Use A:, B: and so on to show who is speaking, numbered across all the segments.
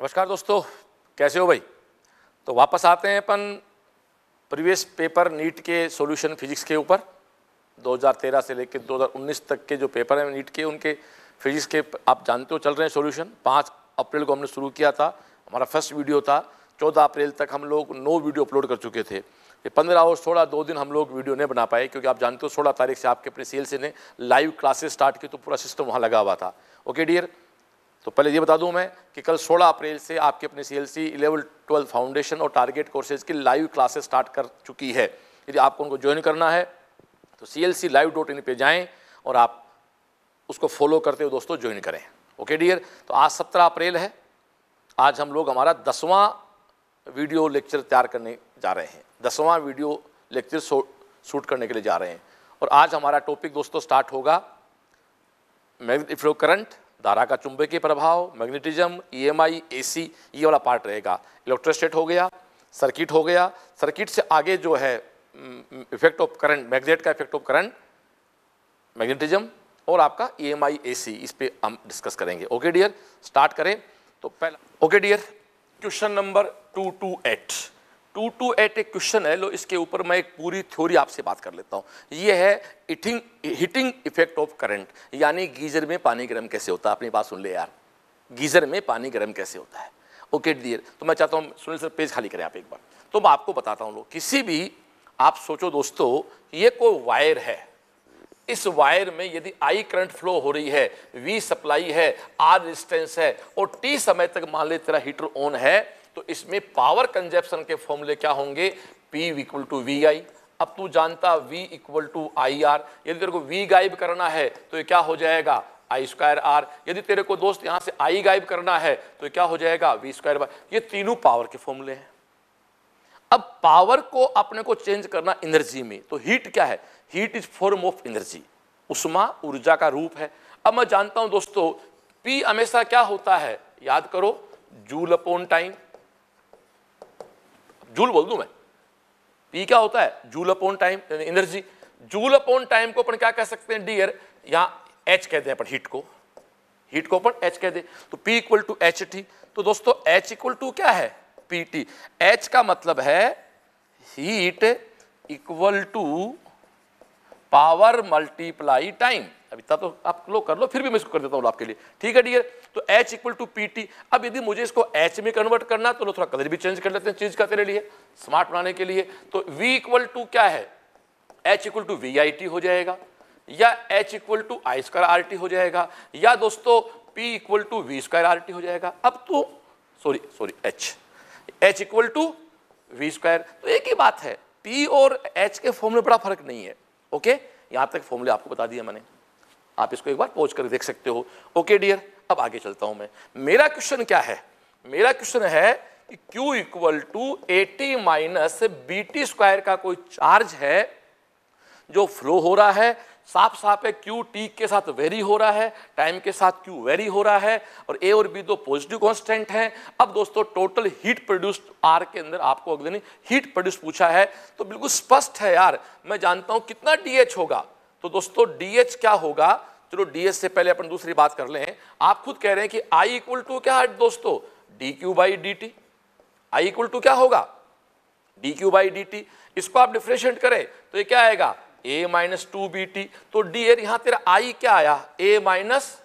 A: नमस्कार दोस्तों कैसे हो भाई तो वापस आते हैं अपन प्रीवियस पेपर नीट के सॉल्यूशन फिजिक्स के ऊपर 2013 से लेकर 2019 तक के जो पेपर हैं नीट के उनके फिजिक्स के आप जानते हो चल रहे हैं सॉल्यूशन पाँच अप्रैल को हमने शुरू किया था हमारा फर्स्ट वीडियो था चौदह अप्रैल तक हम लोग नौ वीडियो अपलोड कर चुके थे ये पंद्रह और सोलह दो दिन हम लोग वीडियो नहीं बना पाए क्योंकि आप जानते हो सोलह तारीख से आपके अपने सेल से ने लाइव क्लासेस स्टार्ट की तो पूरा सिस्टम वहाँ लगा हुआ था ओके डियर तो पहले ये बता दूं मैं कि कल 16 अप्रैल से आपके अपने C L C eleven twelve foundation और टारगेट कोर्सेज की लाइव क्लासेस स्टार्ट कर चुकी है यदि आपको उनको ज्वाइन करना है तो C L C live dot in पर जाएँ और आप उसको फॉलो करते हुए दोस्तों ज्वाइन करें ओके डियर तो आज सत्रह अप्रैल है आज हम लोग हमारा दसवां वीडियो लेक्चर तैयार करने जा रहे हैं दसवां वीडियो लेक्चर शूट करने के लिए जा रहे हैं और आज हमारा टॉपिक दोस्तों स्टार्ट होगा मैग्नेटिक फ्लो करंट धारा का चुंबकीय प्रभाव मैग्नेटिज्म ईएमआई e एसी ये वाला पार्ट रहेगा इलेक्ट्रोस्टेट हो गया सर्किट हो गया सर्किट से आगे जो है इफेक्ट ऑफ करंट मैग्नेट का इफेक्ट ऑफ करंट मैग्नेटिज्म और आपका ई एम आई ए सी इस पर हम डिस्कस करेंगे ओके डियर स्टार्ट करें तो पहला okay dear question number two two eight two two eight एक क्वेश्चन है लो इसके ऊपर मैं एक पूरी थ्योरी आपसे बात कर लेता हूँ ये है heating heating effect of current यानी गीजर में पानी गर्म कैसे होता है अपनी बात सुन ले यार गीजर में पानी गर्म कैसे होता है ओके डियर तो मैं चाहता हूँ सुनील सर पेज खाली करें आप एक बार तो मैं आपको बताता हूँ लोग किसी भी आप सोचो दोस्तों ये कोई वायर है इस वायर में यदि आई करंट फ्लो हो रही है वी सप्लाई है आर रिस्टेंस है और टी समय तक मान ले तेरा हीटर ऑन है तो इसमें पावर कंजप्शन के फॉर्मूले क्या होंगे P equal to V I अब तू जानता V equal to I R यदि तेरे को वी गायब करना है तो ये क्या हो जाएगा आई स्क्वायर आर यदि तेरे को दोस्त यहां से आई गायब करना है तो क्या हो जाएगा वी स्क्वायर बार ये तीनों पावर के फॉर्मूले हैं अब पावर को अपने को चेंज करना एनर्जी में तो हीट क्या है heat is form of energy उष्मा ऊर्जा का रूप है अब मैं जानता हूं दोस्तों पी हमेशा क्या होता है याद करो जूल अपॉन टाइम जूल बोल दूं मैं पी क्या होता है joule upon time energy joule upon time को अपन क्या कह सकते हैं डीएर यहां एच कह दें अपन हीट को हीट को अपन एच कह दे तो P equal to H T तो दोस्तों एच इक्वल टू क्या है पी टी एच का मतलब है heat equal to power multiply time अब इतना तो आप लोग कर लो फिर भी मैं इसको कर देता हूँ आपके लिए ठीक है डियर तो H equal to P T अब यदि मुझे इसको एच में कन्वर्ट करना तो लोग थोड़ा कलर भी चेंज कर लेते हैं चीज का तेरे लिए स्मार्ट बनाने के लिए तो वी इक्वल टू क्या है H equal to V I T हो जाएगा या H equal to I square R T हो जाएगा या दोस्तों P equal to V square R T हो जाएगा अब तो sorry sorry H H equal to V square तो एक ही बात है पी और एच के फॉर्म में बड़ा फर्क नहीं है ओके यहां तक फॉर्मूले आपको बता दिया मैंने आप इसको एक बार पहुँच कर देख सकते हो ओके डियर अब आगे चलता हूं मैं मेरा क्वेश्चन क्या है मेरा क्वेश्चन है कि Q equal to A T minus B T square का कोई चार्ज है जो फ्लो हो रहा है साफ साफ है क्यू टी के साथ वेरी हो रहा है टाइम के साथ क्यू वेरी हो रहा है और ए और बी दो पॉजिटिव कांस्टेंट हैं अब दोस्तों टोटल हीट प्रोड्यूस्ड आर के अंदर आपको अगले ने हीट प्रोड्यूस पूछा है तो बिल्कुल स्पष्ट है यार मैं जानता हूं कितना डी होगा तो दोस्तों डी क्या होगा चलो डी से पहले अपन दूसरी बात कर ले आप खुद कह रहे हैं कि आई इक्वल टू क्या है दोस्तों D Q by D T I equal to क्या होगा D Q by D T इसको आप डिफ्रेशिएट करें तो ये क्या आएगा A minus two B T तो डी एर यहां तेरा आई क्या आया A minus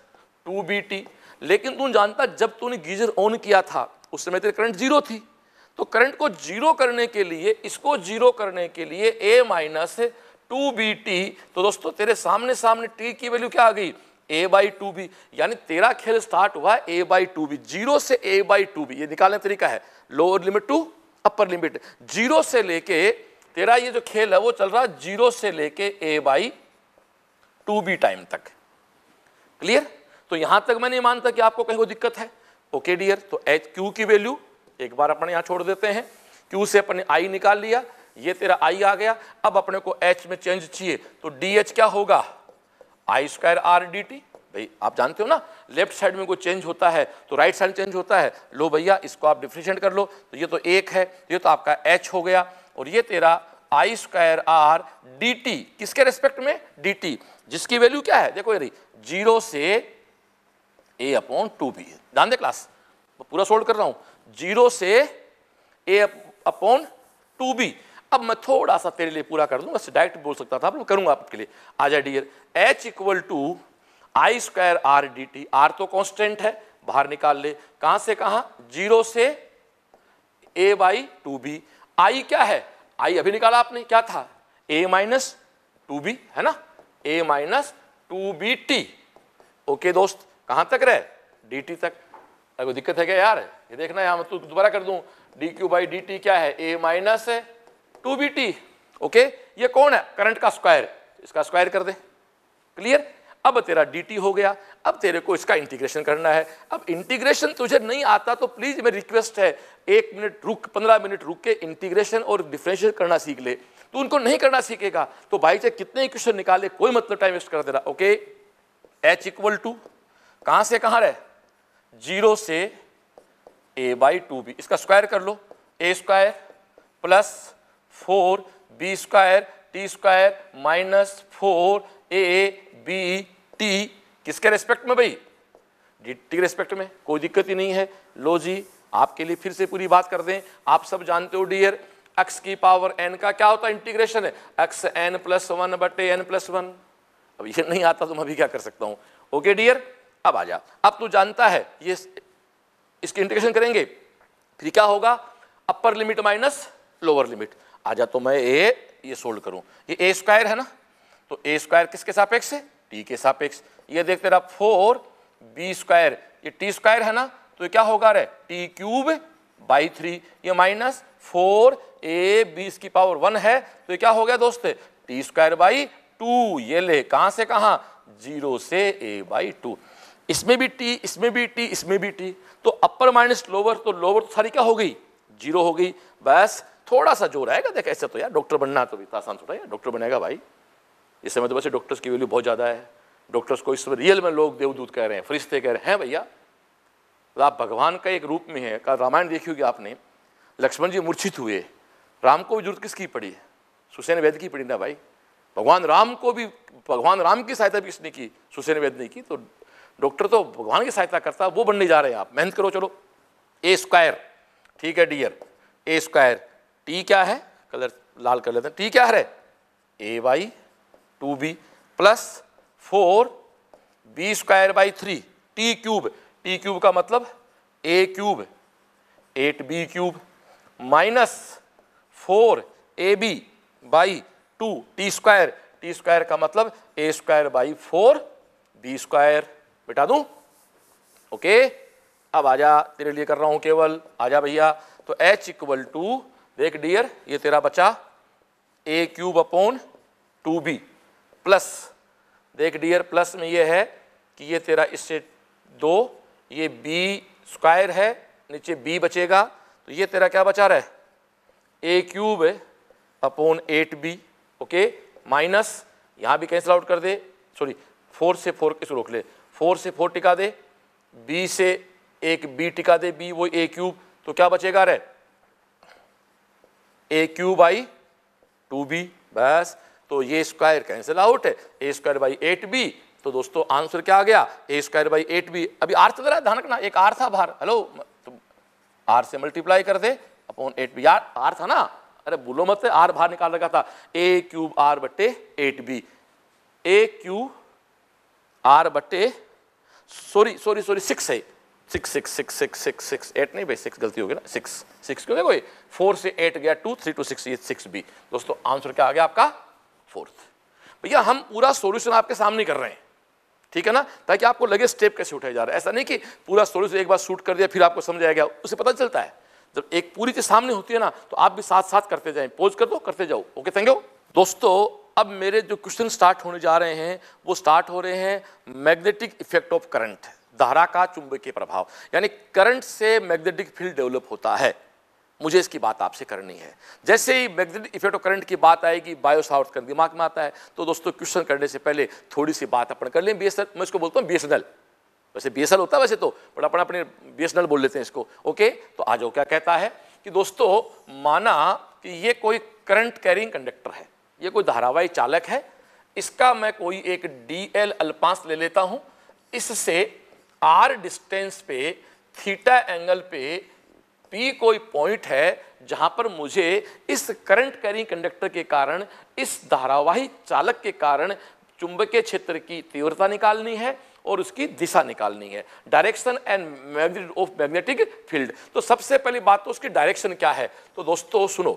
A: two B T लेकिन तू जानता जब तूने गीजर ऑन किया था उस समय तेरी करंट जीरो थी तो करंट को जीरो करने के लिए इसको जीरो करने के लिए A minus two B T तो दोस्तों तेरे सामने सामने टी की वैल्यू क्या आ गई ए बाई टू बी यानी तेरा खेल स्टार्ट हुआ A by two B zero से ए बाई टू बी ये निकालने तरीका है lower limit to upper limit zero से लेके तेरा ये जो खेल है वो चल रहा है जीरो से लेके A by two B time तक क्लियर तो यहां तक मैं नहीं मानता कि आपको कहीं को दिक्कत है ओके डियर तो एच क्यू की वैल्यू एक बार अपने यहां छोड़ देते हैं क्यू से अपने आई निकाल लिया ये तेरा आई आ गया अब अपने को एच में चेंज चाहिए तो डी एच क्या होगा I square R D T भाई आप जानते हो ना लेफ्ट साइड में कोई चेंज होता है तो राइट साइड चेंज होता है लो भैया इसको आप डिफ्रेंशिएट कर लो तो ये तो एक है ये तो आपका एच हो गया और ये तेरा I square R D T किसके रेस्पेक्ट में डी टी जिसकी वैल्यू क्या है देखो ये जीरो से ए अपॉन टू बी ध्यान दे क्लास मैं पूरा सोल्व कर रहा हूं जीरो से ए अपॉन टू बी अब मैं थोड़ा सा तेरे लिए पूरा कर दूं बस डायरेक्ट बोल सकता था मैं करूंगा आपके लिए आ जाए dear H equal to I square R D T R तो कॉन्स्टेंट है बाहर निकाल ले कहां से कहा जीरो से A by two B I क्या है आई अभी निकाला आपने क्या था ए माइनस टू बी है ना A minus two B T okay दोस्त कहां तक रहे डी टी तक अरे कोई दिक्कत है क्या यार ये देखना है मैं तो दोबारा कर दू D Q by D T क्या है A minus two B T okay ये कौन है करंट का स्क्वायर इसका स्क्वायर कर दे क्लियर अब तेरा डीटी हो गया अब तेरे को इसका इंटीग्रेशन करना है अब इंटीग्रेशन तुझे नहीं आता तो प्लीज़ मेरी रिक्वेस्ट है एक मिनट रुक पंद्रह मिनट रुक के इंटीग्रेशन और डिफ्रेंशियल करना सीख ले तू उनको नहीं करना सीखेगा तो भाई चाहे कितने क्वेश्चन निकाले कोई मतलब टाइम वेस्ट कर दे रहा ओके एच इक्वल टू कहां से कहां रहे जीरो से ए बाई टू बी इसका स्क्वायर कर लो A square plus four B square T square minus four A B D T किसके रेस्पेक्ट में भाई डिट्टी के रेस्पेक्ट में कोई दिक्कत ही नहीं है लो जी आपके लिए फिर से पूरी बात कर दें आप सब जानते हो डियर एक्स की पावर एन का क्या होता है इंटीग्रेशन है एक्स एन प्लस वन बटे एन प्लस वन अब ये नहीं आता तो मैं अभी क्या कर सकता हूं ओके डियर अब आ जा अब तू जानता है ये इसकी इंटीग्रेशन करेंगे फिर क्या होगा upper limit minus lower limit आ जा तो मैं ए ये सोल्व करूं ये ए स्क्वायर है ना तो ए स्क्वायर किसके सापेक्ष है टी के सापेक्ष ये देखते रहा फोर बी स्क्वायर ये टी स्क्वायर है ना तो क्या होगा रे टी क्यूब बाई थ्री ये माइनस फोर ए बी इसकी पावर वन है तो ये क्या हो गया दोस्त टी स्क्वायर बाई टू ये ले कहां से कहा जीरो से ए बाई टू इसमें भी टी इसमें भी टी इसमें भी टी तो अपर माइनस लोअर तो लोअर तो सारी क्या हो गई जीरो हो गई बस थोड़ा सा जोर आएगा देख ऐसे तो यार डॉक्टर बनना तो भी तो आसान थोड़ा यार डॉक्टर बनेगा भाई इस समय तो वैसे डॉक्टर्स की वैल्यू बहुत ज़्यादा है डॉक्टर्स को इस समय रियल में लोग देवदूत कह रहे हैं फरिश्ते कह रहे हैं भैया तो आप भगवान का एक रूप में है कल रामायण देखी होगी आपने लक्ष्मण जी मूर्छित हुए राम को भी जरूरत किसकी पड़ी सुसेन वैद्य की पड़ी ना भाई भगवान राम को भी भगवान राम की सहायता भी किसने की सुसेन वैद्य ने की तो डॉक्टर तो भगवान की सहायता करता वो बनने जा रहे हैं आप मेहनत करो चलो ए स्क्वायर ठीक है डियर ए स्क्वायर टी क्या है कलर लाल कर लेते हैं टी क्या है A by two B plus four B square by three T cube T cube का मतलब A cube eight B cube minus four A B by two T square T square का मतलब A square by four B square बिटा दू okay अब आजा तेरे लिए कर रहा हूं केवल आजा भैया तो एच इक्वल टू देख डियर ये तेरा बचा A cube upon two B plus देख डियर प्लस में ये है कि ये तेरा इससे दो ये बी स्क्वायर है नीचे बी बचेगा तो ये तेरा क्या बचा रहा है A cube upon eight B okay minus यहाँ भी कैंसिल आउट कर दे सॉरी फोर से फोर इसको रोक ले फोर से फोर टिका दे बी से एक बी टिका दे बी वो ए क्यूब तो क्या बचेगा रे A cube by two B बस तो ये स्क्वायर कैंसिल आउट है A square by eight B तो दोस्तों आंसर क्या आ गया A square by eight B अभी आर से रहा ध्यान रखना एक आर था बाहर हेलो तो आर से मल्टीप्लाई कर दे upon eight B R R था ना अरे बोलो मत आर बाहर निकाल रखा था ए क्यूब आर बटे eight B A cube R बटे सॉरी सॉरी सॉरी सिक्स है six six six six six six eight नहीं भाई सिक्स गलती हो गई ना सिक्स सिक्स क्यों है कोई फोर से एट गया टू थ्री टू सिक्स ये सिक्स बी दोस्तों आंसर क्या आ गया आपका फोर्थ भैया हम पूरा सोल्यूशन आपके सामने कर रहे हैं ठीक है ना ताकि आपको लगे स्टेप कैसे उठाया जा रहा है ऐसा नहीं कि पूरा सोल्यूशन एक बार शूट कर दिया फिर आपको समझ आ गया उससे पता चलता है जब एक पूरी चीज सामने होती है ना तो आप भी साथ साथ करते जाएं पोज कर दो करते जाओ ओके थैंक यू दोस्तों अब मेरे जो क्वेश्चन स्टार्ट होने जा रहे हैं वो स्टार्ट हो रहे हैं मैग्नेटिक इफेक्ट ऑफ करंट धारा का चुंबकीय प्रभाव यानी करंट से मैग्नेटिक फील्ड डेवलप होता है मुझे इसकी बात आपसे करनी है जैसे ही मैग्नेटिक इफेक्ट ऑफ करंट की बात आएगी बायो करंट दिमाग में आता है तो दोस्तों क्वेश्चन करने से पहले थोड़ी सी बात अपन कर लें बी मैं इसको बोलता हूँ बी वैसे बी होता है वैसे तो बट अपन अपने बी बोल लेते हैं इसको ओके तो आज वो क्या कहता है कि दोस्तों माना कि ये कोई करंट कैरिंग कंडक्टर है ये कोई धारावाही चालक है इसका मैं कोई एक डी एल अल्पांस ले लेता हूं इससे आर डिस्टेंस पे थीटा एंगल पे पी कोई पॉइंट है जहां पर मुझे इस करंट कैरिंग कंडक्टर के कारण इस धारावाही चालक के कारण चुंबकीय क्षेत्र की तीव्रता निकालनी है और उसकी दिशा निकालनी है direction and of magnetic field तो सबसे पहली बात तो उसकी डायरेक्शन क्या है तो दोस्तों सुनो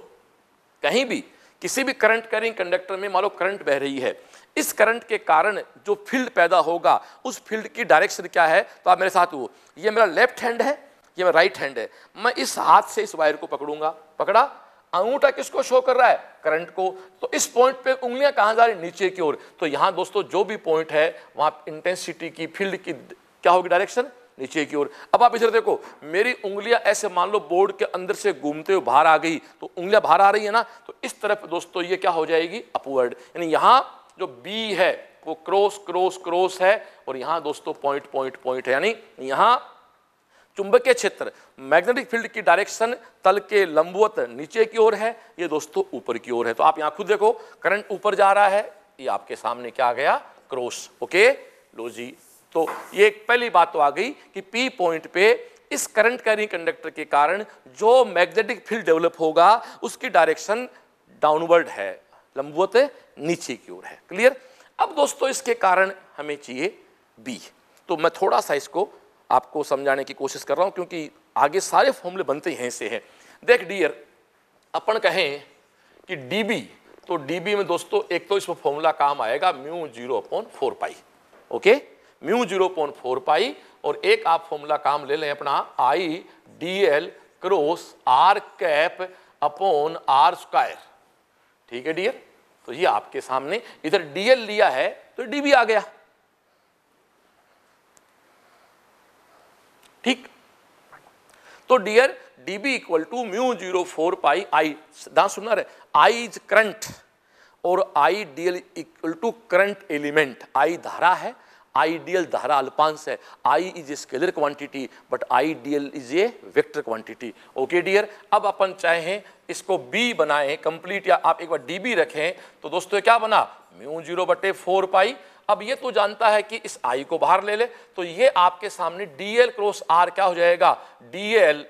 A: कहीं भी किसी भी करंट कैरिंग कंडक्टर में मान लो करंट बह रही है इस करंट के कारण जो फील्ड पैदा होगा उस फील्ड की डायरेक्शन क्या है तो आप मेरे साथ हो ये मेरा लेफ्ट हैंड है ये मैं राइट हैंड है मैं इस हाथ से इस वायर को पकड़ूंगा पकड़ा अंगूठा किसको शो कर रहा है करंट को तो इस पॉइंट पे उंगलियां कहां जा रही नीचे की ओर तो यहां दोस्तों जो भी पॉइंट है वहां इंटेंसिटी की फील्ड की क्या होगी डायरेक्शन नीचे की ओर अब आप इधर देखो मेरी उंगलियां ऐसे मान लो बोर्ड के अंदर से घूमते हुए बाहर आ गई तो उंगलियां बाहर आ रही है ना तो इस तरफ दोस्तों ये क्या हो जाएगी अपवर्ड यानी यहां जो बी है वो क्रॉस क्रॉस क्रॉस है और यहां दोस्तों पॉइंट पॉइंट पॉइंट है यानी यहां चुंबकीय क्षेत्र मैग्नेटिक फील्ड की डायरेक्शन तल के लंबवत नीचे की ओर है ये दोस्तों ऊपर की ओर है तो आप यहां खुद देखो करंट ऊपर जा रहा है ये आपके सामने क्या आ गया क्रॉस ओके लो जी तो ये एक पहली बात तो आ गई कि पी पॉइंट पे इस करंट कैरिंग कंडक्टर के कारण जो मैग्नेटिक फील्ड डेवलप होगा उसकी डायरेक्शन डाउनवर्ड है लंबवत नीचे की ओर है क्लियर अब दोस्तों इसके कारण हमें चाहिए बी तो मैं थोड़ा सा इसको आपको समझाने की कोशिश कर रहा हूं क्योंकि आगे सारे फॉर्मूले बनते हैं से हैं देख डियर अपन कहें कि डीबी तो डीबी में दोस्तों एक तो इसमें फॉर्मूला काम आएगा mu zero point four pi okay mu zero point four pi और एक आप फॉर्मूला काम ले लें अपना I D L cross R cap upon R square ठीक है डियर तो ये आपके सामने इधर डीएल लिया है तो डीबी आ गया ठीक तो dear D B equal to mu zero four pi I ध्यान सुनना रहे आई इज करंट और I D L equal to current element I धारा है आईडियल धारा अल्पांश है I is a scalar quantity but I D L is a vector quantity okay dear अब अपन चाहें इसको बी बनाएं कंप्लीट या आप एक बार डी बी रखें तो दोस्तों क्या बना म्यू जीरो बटे फोर पाई अब ये तू जानता है कि इस आई को बाहर ले ले तो ये आपके सामने डी एल क्रॉस आर क्या हो जाएगा डी एल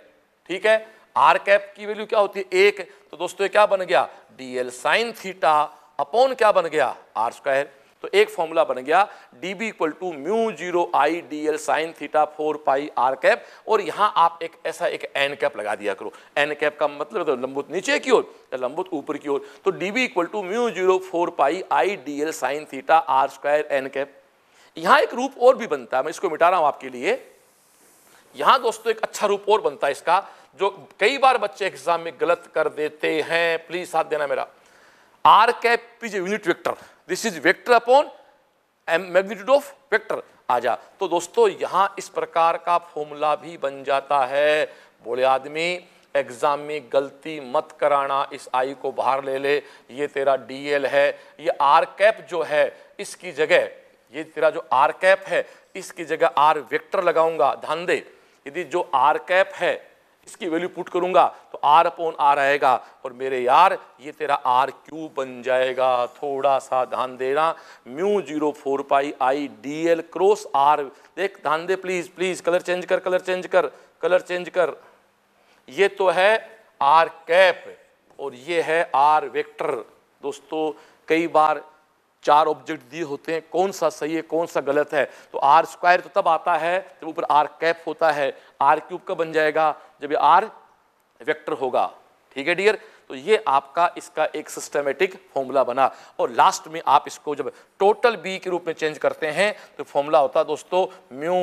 A: ठीक है आर कैप की वैल्यू क्या होती है एक तो दोस्तों क्या बन गया D L sine theta upon क्या बन गया आर स्क्वायर तो एक फॉर्मूला बन गया D B equal to mu zero I D L sine theta four pi R cap और यहाँ आप एक ऐसा एक एन कैप लगा दिया करो एन कैप का मतलब तो लंबुत नीचे की ओर या लंबुत ऊपर की ओर तो D B equal to mu zero four pi I D L sine theta R square N cap यहाँ एक रूप और भी बनता है मैं इसको मिटा रहा हूँ आपके लिए यहाँ दोस्तों एक अच्छा रूप और बनता है इसका जो कई बार बच्चे एग्जाम में गलत कर देते हैं प्लीज साथ देना मेरा R cap is unit vector this is vector upon M magnitude of vector आ जा तो दोस्तों यहाँ इस प्रकार का फॉर्मूला भी बन जाता है बोले आदमी एग्ज़ाम में गलती मत कराना इस आई को बाहर ले ले ये तेरा डीएल है ये आर कैप जो है इसकी जगह ये तेरा जो आर कैप है इसकी जगह आर वेक्टर लगाऊंगा ध्यान दे यदि जो आर कैप है इसकी वैल्यू पुट करूंगा तो आर अपॉन आर आएगा और मेरे यार ये तेरा आर क्यू बन जाएगा थोड़ा सा ध्यान देना mu zero four pi I D L cross R देख ध्यान दे प्लीज प्लीज कलर चेंज कर कलर चेंज कर कलर चेंज कर ये तो है आर कैप और ये है आर वेक्टर दोस्तों कई बार चार ऑब्जेक्ट दिए होते हैं कौन सा सही है कौन सा गलत है तो आर स्क्वायर तो तब आता है जब ऊपर आर कैप होता है आर क्यूब का बन जाएगा जब ये आर वेक्टर होगा ठीक है डियर तो ये आपका इसका एक सिस्टमेटिक फॉर्मूला बना और लास्ट में आप इसको जब टोटल बी के रूप में चेंज करते हैं तो फॉर्मूला होता है दोस्तों mu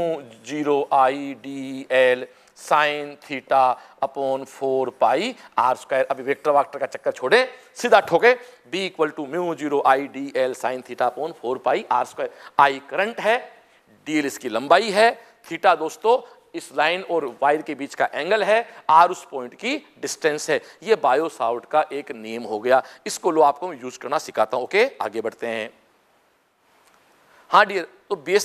A: zero I D L sine theta upon four pi R square अभी वेक्टर वाक्टर का चक्कर छोड़े सीधा ठोके B equal to mu zero I D L sine theta upon four pi R square I current है डी एल इसकी लंबाई है थीटा दोस्तों इस लाइन और वायर के बीच का एंगल है आर उस पॉइंट की डिस्टेंस है ये बायोसाउट का एक नेम हो गया इसको लो आपको यूज करना सिखाता हूं ओके आगे बढ़ते हैं हाँ डियर तो बी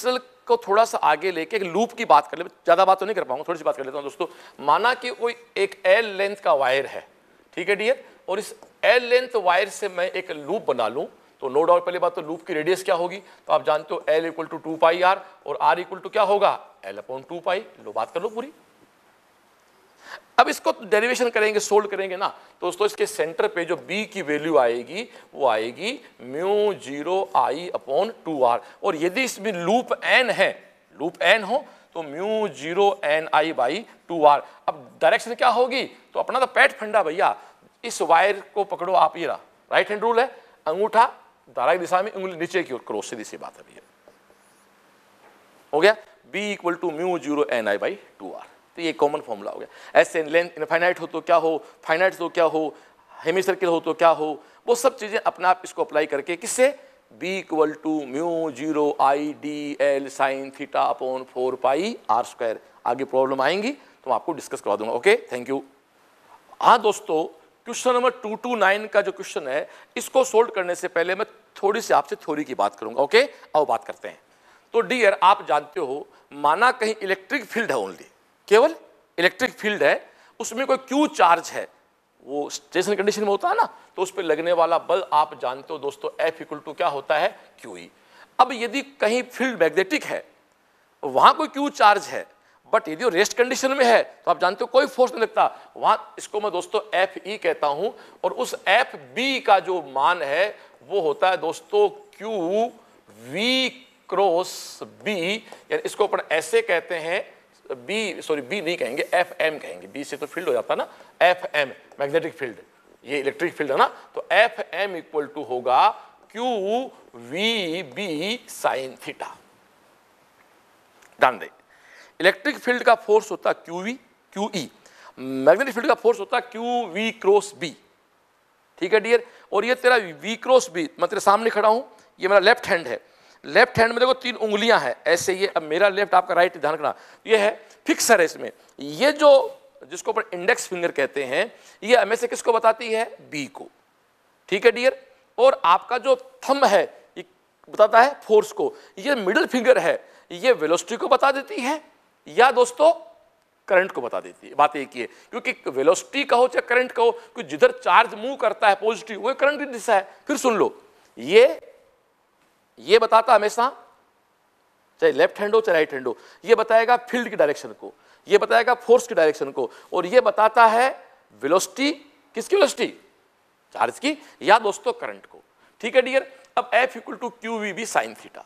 A: को थोड़ा सा आगे लेके एक लूप की बात कर ले ज़्यादा बात तो नहीं कर पाऊंगा थोड़ी सी बात कर लेता हूँ दोस्तों माना कि कोई एक एल लेंथ का वायर है ठीक है डियर और इस एल लेंथ वायर से मैं एक लूप बना लूँ तो नो डाउट पहली बात तो लूप की रेडियस क्या होगी तो आप जानते हो L equal to two pi R और आर इक्वल टू क्या होगा एल अपॉन टू पाई लो बात कर लो पूरी अब इसको डेरिवेशन तो करेंगे सोल्व करेंगे ना तो दोस्तों इसके सेंटर पे जो b की वैल्यू आएगी वो आएगी mu zero I upon two R और यदि इसमें लूप n है लूप n हो तो mu zero N I by two R अब डायरेक्शन क्या होगी तो अपना तो पैट फंडा भैया इस वायर को पकड़ो आप ये रहा राइट हैंड रूल है अंगूठा धारा की दिशा में उंगली नीचे की ओर करो सीधी सी बात है भैया हो गया b equal to mu zero N I by two R तो ये कॉमन फॉर्मूला हो गया ऐसे लेंथ इनफाइनाइट हो तो क्या हो फाइनाइट तो क्या हो हेमी सर्किल हो तो क्या हो वो सब चीज़ें अपने आप इसको अप्लाई करके किससे B equal to mu zero I D L sine theta upon four pi R square आगे प्रॉब्लम आएंगी तो मैं आपको डिस्कस करवा दूंगा ओके थैंक यू हाँ दोस्तों question number two two nine का जो क्वेश्चन है इसको सोल्व करने से पहले मैं थोड़ी सी आपसे थोड़ी की बात करूंगा ओके अब बात करते हैं तो डियर आप जानते हो माना कहीं इलेक्ट्रिक फील्ड है ओनली केवल इलेक्ट्रिक फील्ड है उसमें कोई क्यू चार्ज है वो स्टेशन कंडीशन में होता है ना तो उस पर लगने वाला बल आप जानते हो दोस्तों एफ इक्वल टू क्या होता है क्यू ई अब यदि कहीं फील्ड मैग्नेटिक है वहां कोई क्यू चार्ज है बट यदि वो रेस्ट कंडीशन में है तो आप जानते हो कोई फोर्स नहीं लगता वहां इसको मैं दोस्तों एफ ई कहता हूं और उस एफ बी का जो मान है वो होता है दोस्तों क्यू वी क्रॉस बी यानी इसको अपन ऐसे कहते हैं बी सॉरी बी नहीं कहेंगे एफ एम कहेंगे बी से तो फील्ड हो जाता है ना एफ एम मैग्नेटिक फील्ड ये इलेक्ट्रिक फील्ड है ना तो एफ एम इक्वल टू होगा Q V B sine theta ध्यान इलेक्ट्रिक फील्ड का फोर्स होता है Q V Q E magnetic field का फोर्स होता है क्यू वी क्रॉस बी ठीक है डियर और ये तेरा वी क्रॉस बी मैं तेरे सामने खड़ा हूं ये मेरा लेफ्ट हैंड है लेफ्ट हैंड में देखो तीन उंगलियां हैं ऐसे ये अब मेरा लेफ्ट आपका राइट ध्यान रखना ये है फिक्सर है इसमें ये जो जिसको ऊपर इंडेक्स फिंगर कहते हैं ये हमें से किसको बताती है बी को ठीक है डियर और आपका जो थम है ये बताता है फोर्स को ये मिडिल फिंगर है ये वेलोसिटी को बता देती है या दोस्तों करंट को बता देती है बात एक ही है क्योंकि वेलोसिटी कहो चाहे करंट कहो क्योंकि जिधर चार्ज मूव करता है पॉजिटिव वो करंट की दिशा है फिर सुन लो ये ये बताता हमेशा चाहे लेफ्ट हैंड हो चाहे राइट हैंड हो ये बताएगा फील्ड की डायरेक्शन को ये बताएगा फोर्स के डायरेक्शन को और ये बताता है वेलोसिटी किसकी वेलोसिटी चार्ज की या दोस्तों करंट को ठीक है डियर अब F equal to Q V B sine theta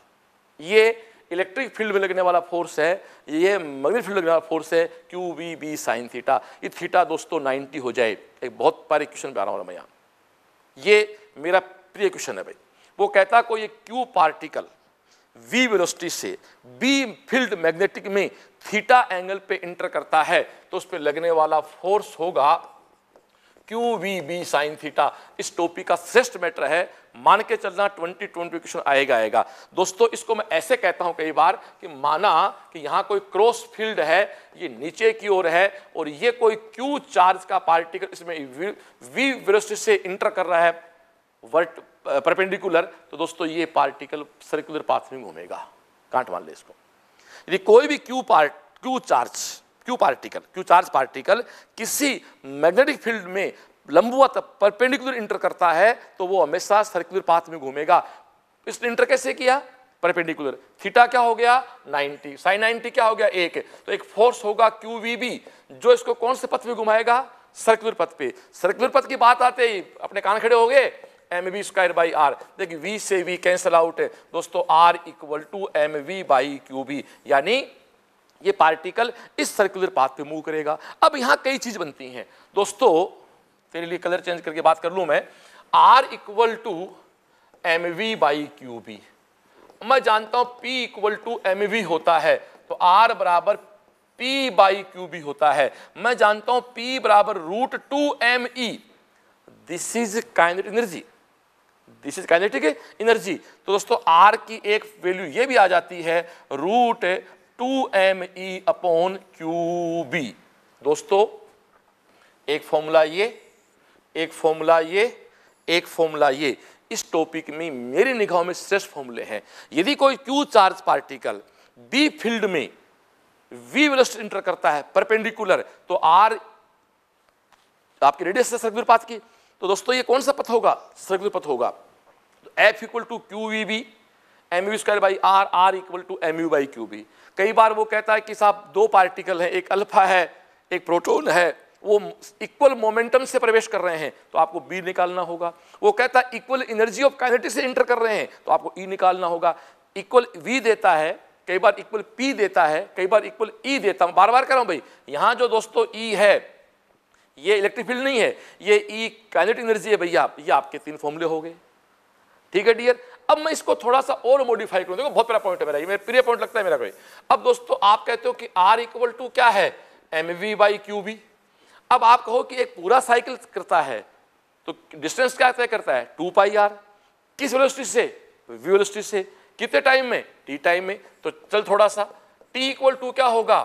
A: ये इलेक्ट्रिक फील्ड में लगने वाला फोर्स है ये मैग्नेटिक फील्ड में लगने वाला फोर्स है Q V B sine theta ये थीटा दोस्तों 90 हो जाए एक बहुत क्वेश्चन पे बना रहा हूँ मैं यहाँ ये मेरा प्रिय क्वेश्चन है भाई वो कहता कोई क्यू पार्टिकल वी वेलोसिटी से बी फील्ड मैग्नेटिक में थीटा एंगल पे इंटर करता है तो उस पर लगने वाला फोर्स होगा Q V B sine theta इस टॉपिक का श्रेष्ठ मैटर है मान के चलना ट्वेंटी ट्वेंटी क्वेश्चन आएगा आएगा दोस्तों इसको मैं ऐसे कहता हूं कई बार कि माना कि यहां कोई क्रॉस फील्ड है ये नीचे की ओर है और ये कोई क्यू चार्ज का पार्टिकल इसमें वी वेलोसिटी से इंटर कर रहा है वर्ट परपेंडिकुलर तो दोस्तों ये पार्टिकल सर्कुलर पाथ में घूमेगा कांट मान ले इसको यदि कोई भी Q part Q charge Q particle Q charge particle किसी मैग्नेटिक फील्ड में लंबुआत परपेंडिकुलर इंटर करता है तो वो हमेशा सर्कुलर पाथ में घूमेगा इसने इंटर कैसे किया परपेंडिकुलर थीटा क्या हो गया 90 साइन 90 क्या हो गया एक तो एक फोर्स होगा क्यू जो इसको कौन से पथ में घुमाएगा सर्कुलर पथ पे सर्कुलर पथ की बात आते ही अपने कान खड़े हो गए M V square by R देखिए वी से वी कैंसल आउट है दोस्तों R equal to M V by Q B यानी ये पार्टिकल इस सर्कुलर पाथ पे मूव करेगा अब यहां कई चीज़ बनती हैं दोस्तों तेरे लिए कलर चेंज करके बात कर लू मैं R equal to M V by Q B मैं जानता हूं P equal to M V होता है तो आर बराबर पी बाई क्यू बी होता है मैं जानता हूं पी बराबर root two M E this is kinetic energy this is kinetic energy तो दोस्तों आर की एक वैल्यू ये भी आ जाती है root two M E upon Q B दोस्तों एक फॉर्मूला ये एक फॉर्मूला ये एक फॉर्मूला ये इस टॉपिक में मेरी निगाह में श्रेष्ठ फॉर्मूले हैं यदि कोई Q charge particle B field में वी वेलोसिटी इंटर करता है परपेंडिकुलर तो आर आपकी रेडियस से सर्कुलर पाथ की तो दोस्तों ये कौन सा पथ होगा सर्कुलर पथ होगा तो F equal to Q V B M U square by R R equal to M U by Q B कई बार वो कहता है कि साहब दो पार्टिकल हैं एक अल्फा है एक प्रोटोन है वो इक्वल मोमेंटम से प्रवेश कर रहे हैं तो आपको बी निकालना होगा वो कहता है इक्वल एनर्जी ऑफ काइनेटिक से इंटर कर रहे हैं तो आपको ई e निकालना होगा इक्वल वी देता है कई बार इक्वल पी देता है कई बार इक्वल ई e देता हूं बार बार कर रहा हूं भाई यहां जो दोस्तों ई e है ये इलेक्ट्रिक फील्ड नहीं है ये ई काइनेटिक एनर्जी है भैया ये आपके तीन फॉर्मूले हो गए ठीक है डियर अब मैं इसको थोड़ा सा और मॉडिफाई करूं देखो बहुत बड़ा पॉइंट है मेरा ये मेरा प्रिय पॉइंट लगता है मेरा कोई अब दोस्तों आप कहते हो कि आर इक्वल टू क्या है M V by Q B अब आप कहो कि एक पूरा साइकिल करता है तो डिस्टेंस क्या तय करता है टू पाई आर किस वेलोसिटी से वी वेलोसिटी से कितने टाइम में टी टाइम में तो चल थोड़ा सा टी इक्वल टू क्या होगा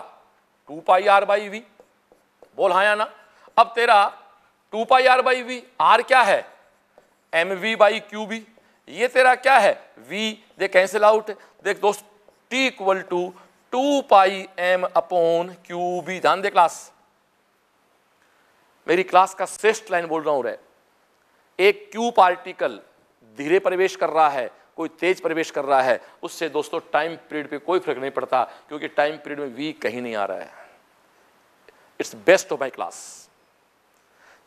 A: two pi R by V बोल हाँ या ना अब तेरा two pi R by V R क्या है M V by Q B ये तेरा क्या है वी दे कैंसिल आउट देख दोस्त t equal to two pi M upon Q B ध्यान दे क्लास मेरी क्लास का श्रेष्ठ लाइन बोल रहा हूं रे एक क्यू पार्टिकल धीरे प्रवेश कर रहा है कोई तेज प्रवेश कर रहा है उससे दोस्तों टाइम पीरियड पे कोई फर्क नहीं पड़ता क्योंकि टाइम पीरियड में वी कहीं नहीं आ रहा है it's best of my class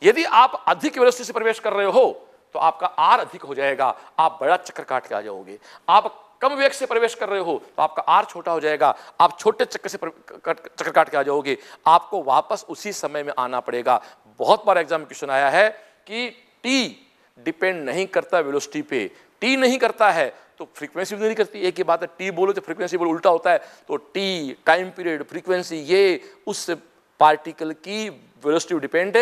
A: यदि आप अधिक वेलोसिटी से प्रवेश कर रहे हो तो आपका आर अधिक हो जाएगा आप बड़ा चक्कर काट के आ जाओगे आप कम वेग से प्रवेश कर रहे हो तो आपका आर छोटा हो जाएगा आप छोटे चक्कर से चक्कर काट के आ जाओगे आपको वापस उसी समय में आना पड़ेगा बहुत बार एग्जाम क्वेश्चन आया है कि टी डिपेंड नहीं करता वेलोसिटी पे टी नहीं करता है तो फ्रीक्वेंसी भी नहीं करती एक ही बात है टी बोलो तो फ्रीक्वेंसी बोलो उल्टा होता है तो टी टाइम पीरियड फ्रीक्वेंसी ये उस पार्टिकल की वेलोसिटी डिपेंड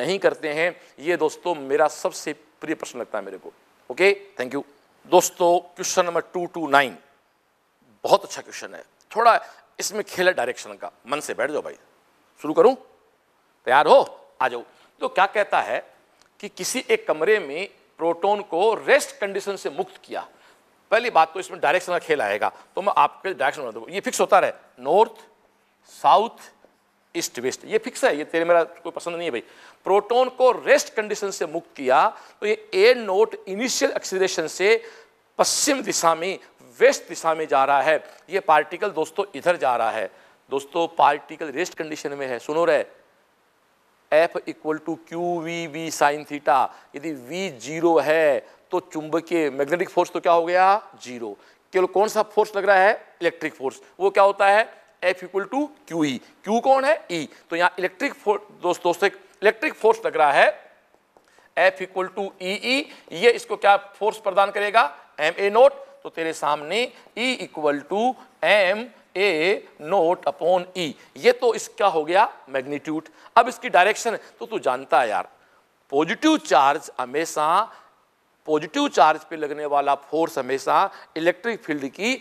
A: नहीं करते हैं ये दोस्तों मेरा सबसे प्रिय प्रश्न लगता है मेरे को ओके थैंक यू दोस्तों question number two two nine बहुत अच्छा क्वेश्चन है थोड़ा इसमें खेल है डायरेक्शन का मन से बैठ जाओ भाई शुरू करूं तैयार हो आ जाओ तो क्या कहता है कि किसी एक कमरे में प्रोटोन को रेस्ट कंडीशन से मुक्त किया पहली बात तो इसमें डायरेक्शन का खेल आएगा तो मैं आपके डायरेक्शन बना दूंगा ये फिक्स होता रहे नॉर्थ साउथ ईस्ट वेस्ट ये फिक्स है ये तेरे मेरा कोई पसंद नहीं है भाई प्रोटॉन को रेस्ट कंडीशन से मुक्त किया तो ये ए नोट इनिशियल एक्सीलरेशन से पश्चिम दिशा में वेस्ट दिशा में जा रहा है ये पार्टिकल दोस्तों इधर जा रहा है दोस्तों पार्टिकल रेस्ट कंडीशन में है सुनो रहे F equal to Q V V sine theta यदि वी जीरो है तो चुंबकीय मैग्नेटिक फोर्स तो क्या हो गया जीरो केवल कौन सा फोर्स लग रहा है इलेक्ट्रिक फोर्स वो क्या होता है F equal to Q E Q कौन है ई e. तो यहाँ इलेक्ट्रिक फोर्स दोस्तों से इलेक्ट्रिक फोर्स लग रहा है एफ इक्वल टू ई ये इसको क्या फोर्स प्रदान करेगा एम ए नोट तो तेरे सामने E equal to M A naught upon E ये तो इसका हो गया मैग्नीट्यूड अब इसकी डायरेक्शन तो तू जानता है यार पॉजिटिव चार्ज हमेशा पॉजिटिव चार्ज पे लगने वाला फोर्स हमेशा इलेक्ट्रिक फील्ड की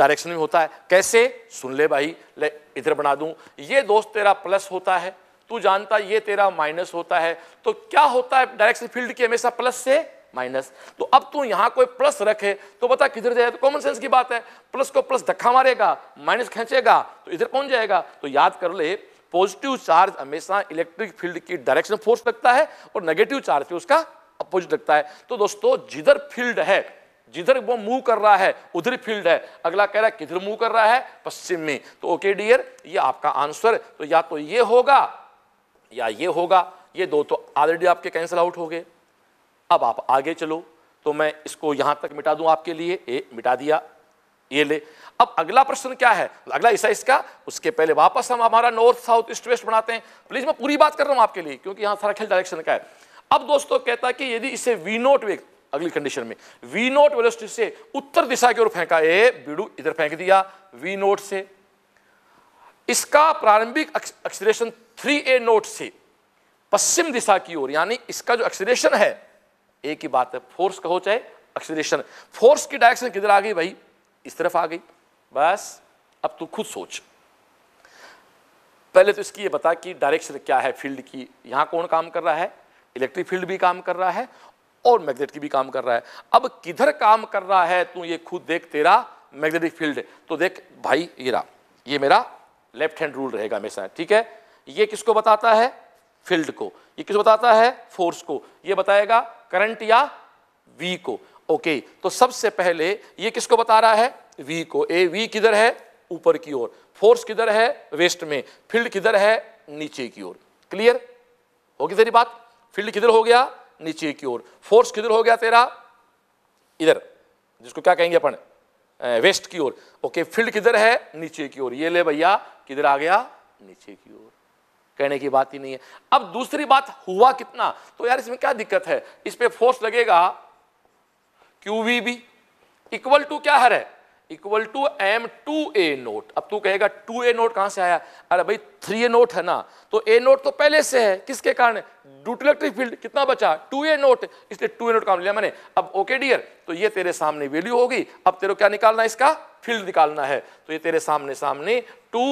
A: डायरेक्शन में होता है कैसे सुन ले भाई ले इधर बना दूं ये दोस्त तेरा प्लस होता है तू जानता ये तेरा माइनस होता है तो क्या होता है डायरेक्शन फील्ड की हमेशा प्लस से माइनस तो अब तू यहां कोई प्लस रखे तो बता किधर जाए तो कॉमन सेंस की बात है प्लस को प्लस धक्का मारेगा माइनस खींचेगा तो इधर पहुंच जाएगा तो याद कर ले पॉजिटिव चार्ज हमेशा इलेक्ट्रिक फील्ड की डायरेक्शन फोर्स लगता है और नेगेटिव चार्ज पे उसका अपोजिट लगता है तो दोस्तों जिधर फील्ड है जिधर वो मूव कर रहा है उधर फील्ड है अगला कह रहा है किधर मूव कर रहा है पश्चिम में तो ओके डियर ये आपका आंसर तो या तो ये होगा या ये होगा ये दो तो ऑलरेडी आपके कैंसिल आउट हो गए अब आप आगे चलो तो मैं इसको यहां तक मिटा दूं आपके लिए ए मिटा दिया ये ले अब अगला प्रश्न क्या है अगला ऐसा इसका उसके पहले वापस हम हमारा नॉर्थ साउथ ईस्ट वेस्ट बनाते हैं प्लीज मैं पूरी बात कर रहा हूं आपके लिए क्योंकि यहां सारा खेल डायरेक्शन का है अब दोस्तों कहता है कि यदि इसे वी नोट वे अगली कंडीशन में वी नोट वेलोसिटी से उत्तर दिशा की ओर फेंका ए बीडू इधर फेंक दिया वी नोट से इसका प्रारंभिक अक्सरेशन थ्री ए नोट से पश्चिम दिशा की ओर यानी इसका जो एक्सीडेशन है एक ही बात है फोर्स कहो चाहे एक्सीडेशन फोर्स की डायरेक्शन किधर आ गई भाई इस तरफ आ गई बस अब तू खुद सोच पहले तो इसकी ये बता कि डायरेक्शन क्या है फील्ड की यहां कौन काम कर रहा है इलेक्ट्रिक फील्ड भी काम कर रहा है और मैग्नेट की भी काम कर रहा है अब किधर काम कर रहा है तू ये खुद देख तेरा मैग्नेटिक फील्ड तो देख भाई ये रहा ये मेरा लेफ्ट हैंड रूल रहेगा हमेशा ठीक है ये किसको बताता है फील्ड को ये किसको बताता है फोर्स को ये बताएगा करंट या वी को ओके तो सबसे पहले ये किसको बता रहा है वी को ए वी किधर है ऊपर की ओर फोर्स किधर है वेस्ट में फील्ड किधर है नीचे की ओर क्लियर होगी तेरी बात फील्ड किधर हो गया नीचे की ओर फोर्स किधर हो गया तेरा इधर जिसको क्या कहेंगे अपन वेस्ट की ओर ओके फील्ड किधर है नीचे की ओर ये ले भैया किधर आ गया नीचे की ओर कहने की बात ही नहीं है अब दूसरी बात हुआ कितना तो यार इसमें क्या दिक्कत है इस पर फोर्स लगेगा Q V B equal to क्या हर है equal to M two A naught अब तू कहेगा टू ए नोट कहां से आया अरे भाई थ्री ए नोट है ना तो ए नोट तो पहले से है किसके कारण ड्यूट फील्ड कितना बचा टू ए नोट इसलिए टू ए नोट काम लिया मैंने अब ओके डियर तो ये तेरे सामने वैल्यू होगी अब तेरे क्या निकालना है इसका फील्ड निकालना है तो ये तेरे सामने सामने two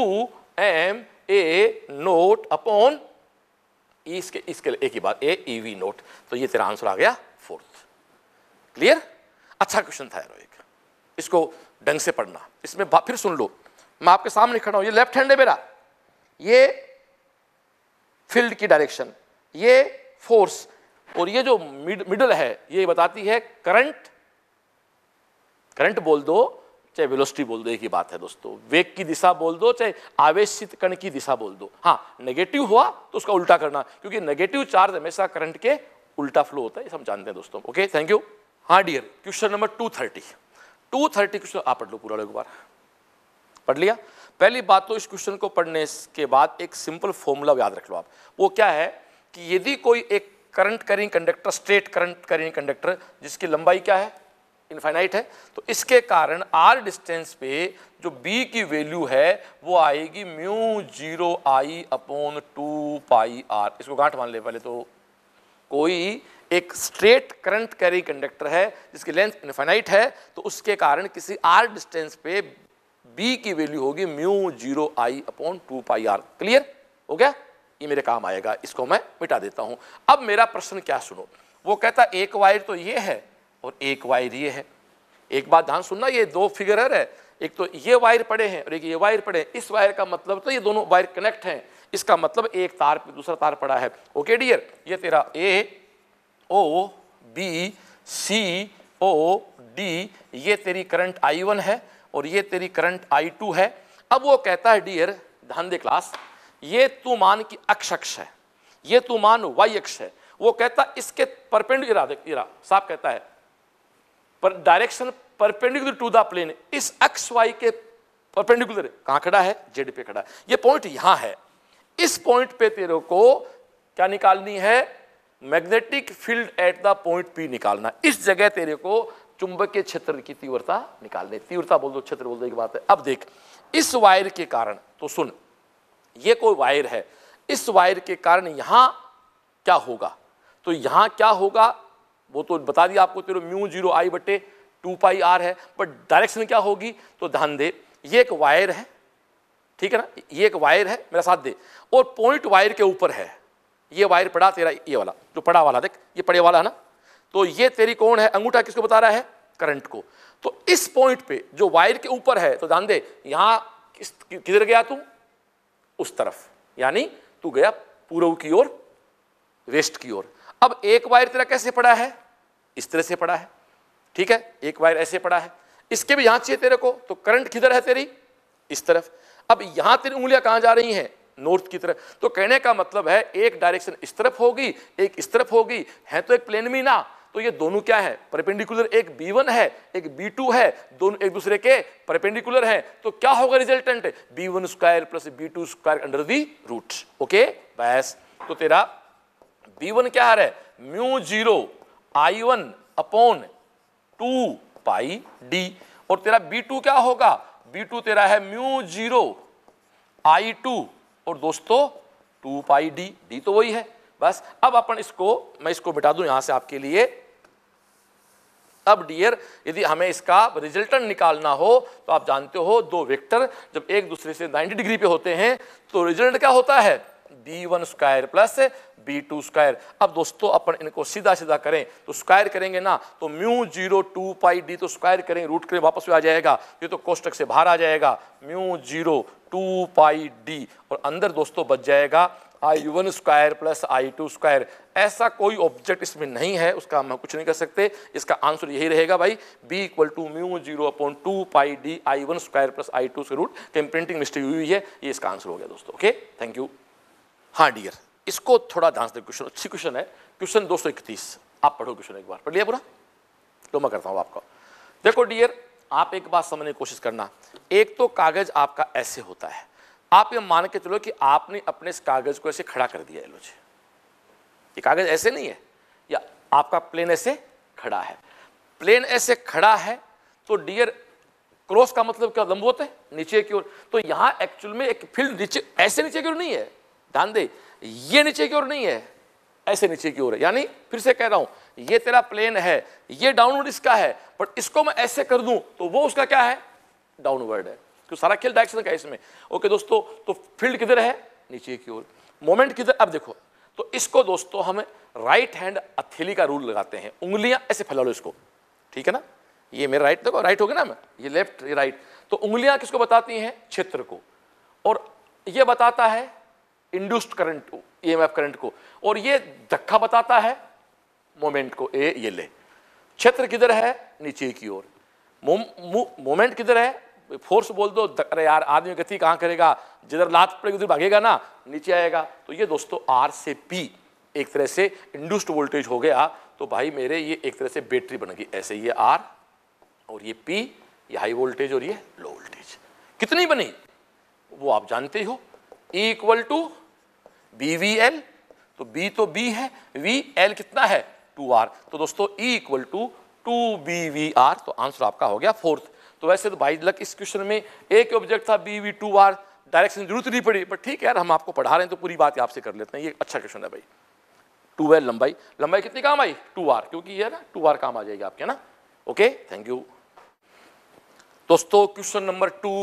A: M A naught upon इसके इसके एक ही बात ए वी नोट तो ये तेरा आंसर आ गया फोर्थ क्लियर अच्छा क्वेश्चन था एक इसको ढंग से पढ़ना इसमें फिर सुन लो मैं आपके सामने खड़ा हूं ये लेफ्ट हैंड है मेरा ये फील्ड की डायरेक्शन ये फोर्स और ये जो मिड मिडल है ये बताती है करंट करंट बोल दो चाहे वेलोसिटी बोल दो एक ही बात है दोस्तों वेग की दिशा बोल दो चाहे आवेश कण की दिशा बोल दो हाँ नेगेटिव हुआ तो उसका उल्टा करना क्योंकि नेगेटिव चार्ज हमेशा करंट के उल्टा फ्लो होता है ये सब जानते हैं दोस्तों ओके थैंक यू हाँ dear question number two thirty two thirty question आप पढ़ लो पूरा एक बार पढ़ लिया पहली बात तो इस क्वेश्चन को पढ़ने के बाद एक सिंपल फॉर्मूला याद रख लो आप वो क्या है कि यदि कोई एक current carrying conductor straight current carrying conductor जिसकी लंबाई क्या है इनफाइनाइट है तो इसके कारण आर डिस्टेंस पे जो बी की वैल्यू है वो आएगी mu zero I upon two pi R इसको गांठ मान ले पहले तो कोई एक स्ट्रेट करंट कैरी कंडक्टर है जिसकी लेंथ इनफाइनाइट है तो उसके कारण किसी आर डिस्टेंस पे बी की वैल्यू होगी mu zero I upon two pi R clear हो गया ये मेरे काम आएगा इसको मैं मिटा देता हूं अब मेरा प्रश्न क्या सुनो वो कहता एक वायर तो ये है और एक वायर ये है एक बात ध्यान सुनना ये दो फिगर है एक तो ये वायर पड़े हैं और एक ये वायर पड़े हैं इस वायर का मतलब तो ये दोनों वायर कनेक्ट हैं इसका मतलब एक तार पे दूसरा तार पड़ा है ओके डियर ये तेरा ए O B C O D ये तेरी करंट आई वन है और ये तेरी करंट आई टू है अब वो कहता है डियर ध्यान दे क्लास ये तू मान की अक्ष अक्ष है ये तू मान वाई अक्ष है वो कहता इसके परपेंड इरा इरा साहब कहता है पर direction perpendicular to the plane इस एक्स वाई के परपेंडिकुलर कहां खड़ा है जेड पे खड़ा है ये पॉइंट यहां है इस पॉइंट पे तेरे को क्या निकालनी है magnetic field at the point P निकालना इस जगह तेरे को चुंबक के क्षेत्र की तीव्रता निकालने तीव्रता बोल दो क्षेत्र बोल दो एक बात है अब देख इस वायर के कारण तो सुन ये कोई वायर है इस वायर के कारण यहां क्या होगा तो यहां क्या होगा वो तो बता दिया आपको तेरह म्यू जीरो आई बटे टू पाई आर है बट डायरेक्शन क्या होगी तो ध्यान दे ये एक वायर है ठीक है ना ये एक वायर है मेरा साथ दे और पॉइंट वायर के ऊपर है ये वायर पड़ा तेरा ये वाला जो पड़ा वाला देख ये पड़े वाला है ना तो ये तेरी कौन है अंगूठा किसको बता रहा है करंट को तो इस पॉइंट पे जो वायर के ऊपर है तो ध्यान दे यहां किधर गया तू उस तरफ यानी तू गया पूर्व की ओर वेस्ट की ओर अब एक वायर तेरा कैसे पड़ा है इस तरह से पड़ा है ठीक है एक वायर ऐसे पड़ा है इसके भी यहां चाहिए तेरे को तो करंट किधर है तेरी इस तरफ अब यहां तेरी उंगलियां कहां जा रही हैं नॉर्थ की तरफ तो कहने का मतलब है एक डायरेक्शन इस तरफ होगी एक इस तरफ होगी है तो एक प्लेन में ना तो ये दोनों क्या है परपेंडिकुलर एक बी वन है एक बी टू है दोनों एक दूसरे के परपेंडिकुलर हैं तो क्या होगा resultant B one square plus B two square under the root okay बस तो तेरा बी वन क्या है mu zero I one upon two pi D और तेरा बी टू क्या होगा बी टू तेरा है म्यू जीरो आई टू और दोस्तों टू पाई डी डी तो वही है बस अब अपन इसको मैं इसको बिटा दूं यहां से आपके लिए अब डियर यदि हमें इसका रिजल्टन निकालना हो तो आप जानते हो दो वेक्टर जब एक दूसरे से 90 डिग्री पे होते हैं तो रिजल्ट क्या होता है B one square plus B two square अब दोस्तों अपन इनको सीधा सीधा करें तो स्क्वायर करेंगे ना तो mu zero two pi D तो स्क्वायर करें रूट करें वापस भी आ जाएगा ये तो कोष्टक से बाहर आ जाएगा mu zero two pi D और अंदर दोस्तों बच जाएगा I one square plus I two square ऐसा कोई ऑब्जेक्ट इसमें नहीं है उसका हम कुछ नहीं कर सकते इसका आंसर यही रहेगा भाई B equal to mu zero upon two pi D I one square plus I two से रूट कम प्रिंटिंग मिस्टेक हुई है ये इसका आंसर हो गया दोस्तों ओके थैंक यू हाँ डियर इसको थोड़ा ध्यान से क्वेश्चन अच्छी क्वेश्चन है क्वेश्चन दो आप पढ़ो क्वेश्चन एक बार पढ़ लिया पूरा तो मैं करता हूँ आपको देखो डियर आप एक बात समझने की कोशिश करना एक तो कागज आपका ऐसे होता है आप ये मान के चलो कि आपने अपने इस कागज को ऐसे खड़ा कर दिया है लोजे ये कागज ऐसे नहीं है या आपका प्लेन ऐसे खड़ा है प्लेन ऐसे खड़ा है तो डियर क्रॉस का मतलब क्या लंबवत है नीचे की ओर तो यहाँ एक्चुअल में एक फील्ड नीचे ऐसे नीचे की ओर नहीं है ध्यान दे ये नीचे की ओर नहीं है ऐसे नीचे की ओर है यानी फिर से कह रहा हूं ये तेरा प्लेन है ये डाउनवर्ड इसका है बट इसको मैं ऐसे कर दूं तो वो उसका क्या है डाउनवर्ड है तो सारा खेल डायरेक्शन का इसमें ओके दोस्तों तो फील्ड किधर है नीचे की ओर मोमेंट किधर अब देखो तो इसको दोस्तों हम राइट हैंड अथेली का रूल लगाते हैं उंगलियां ऐसे फैला लो इसको ठीक है ना ये मेरा राइट देखो राइट हो गया ना मैं ये लेफ्ट ये राइट तो उंगलियां किसको बताती हैं क्षेत्र को और ये बताता है induced current E M current को और ये धक्का बताता है मोमेंट को ए ये ले क्षेत्र किधर है नीचे की ओर मोमेंट किधर है फोर्स बोल दो अरे यार आदमी गति कहाँ करेगा जिधर लात पड़ेगी उधर भागेगा ना नीचे आएगा तो ये दोस्तों आर से पी एक तरह से इंड्यूस्ड वोल्टेज हो गया तो भाई मेरे ये एक तरह से बैटरी बन गई ऐसे ये आर और ये पी ये हाई वोल्टेज और ये लो वोल्टेज कितनी बनी वो आप जानते ही हो equal to B V L तो B तो B है V L कितना है 2R तो दोस्तों E equal to two B V R तो आंसर आपका हो गया फोर्थ तो वैसे तो भाई लक इस क्वेश्चन में एक ऑब्जेक्ट था B V two R direction जरूरत नहीं पड़ी बट ठीक है यार हम आपको पढ़ा रहे हैं तो पूरी बात आपसे कर लेते हैं ये अच्छा क्वेश्चन है भाई टू एल लंबाई लंबाई कितनी काम आई टू आर क्योंकि ये ना टू आर काम आ जाएगी आपके ना ओके थैंक यू दोस्तों question number two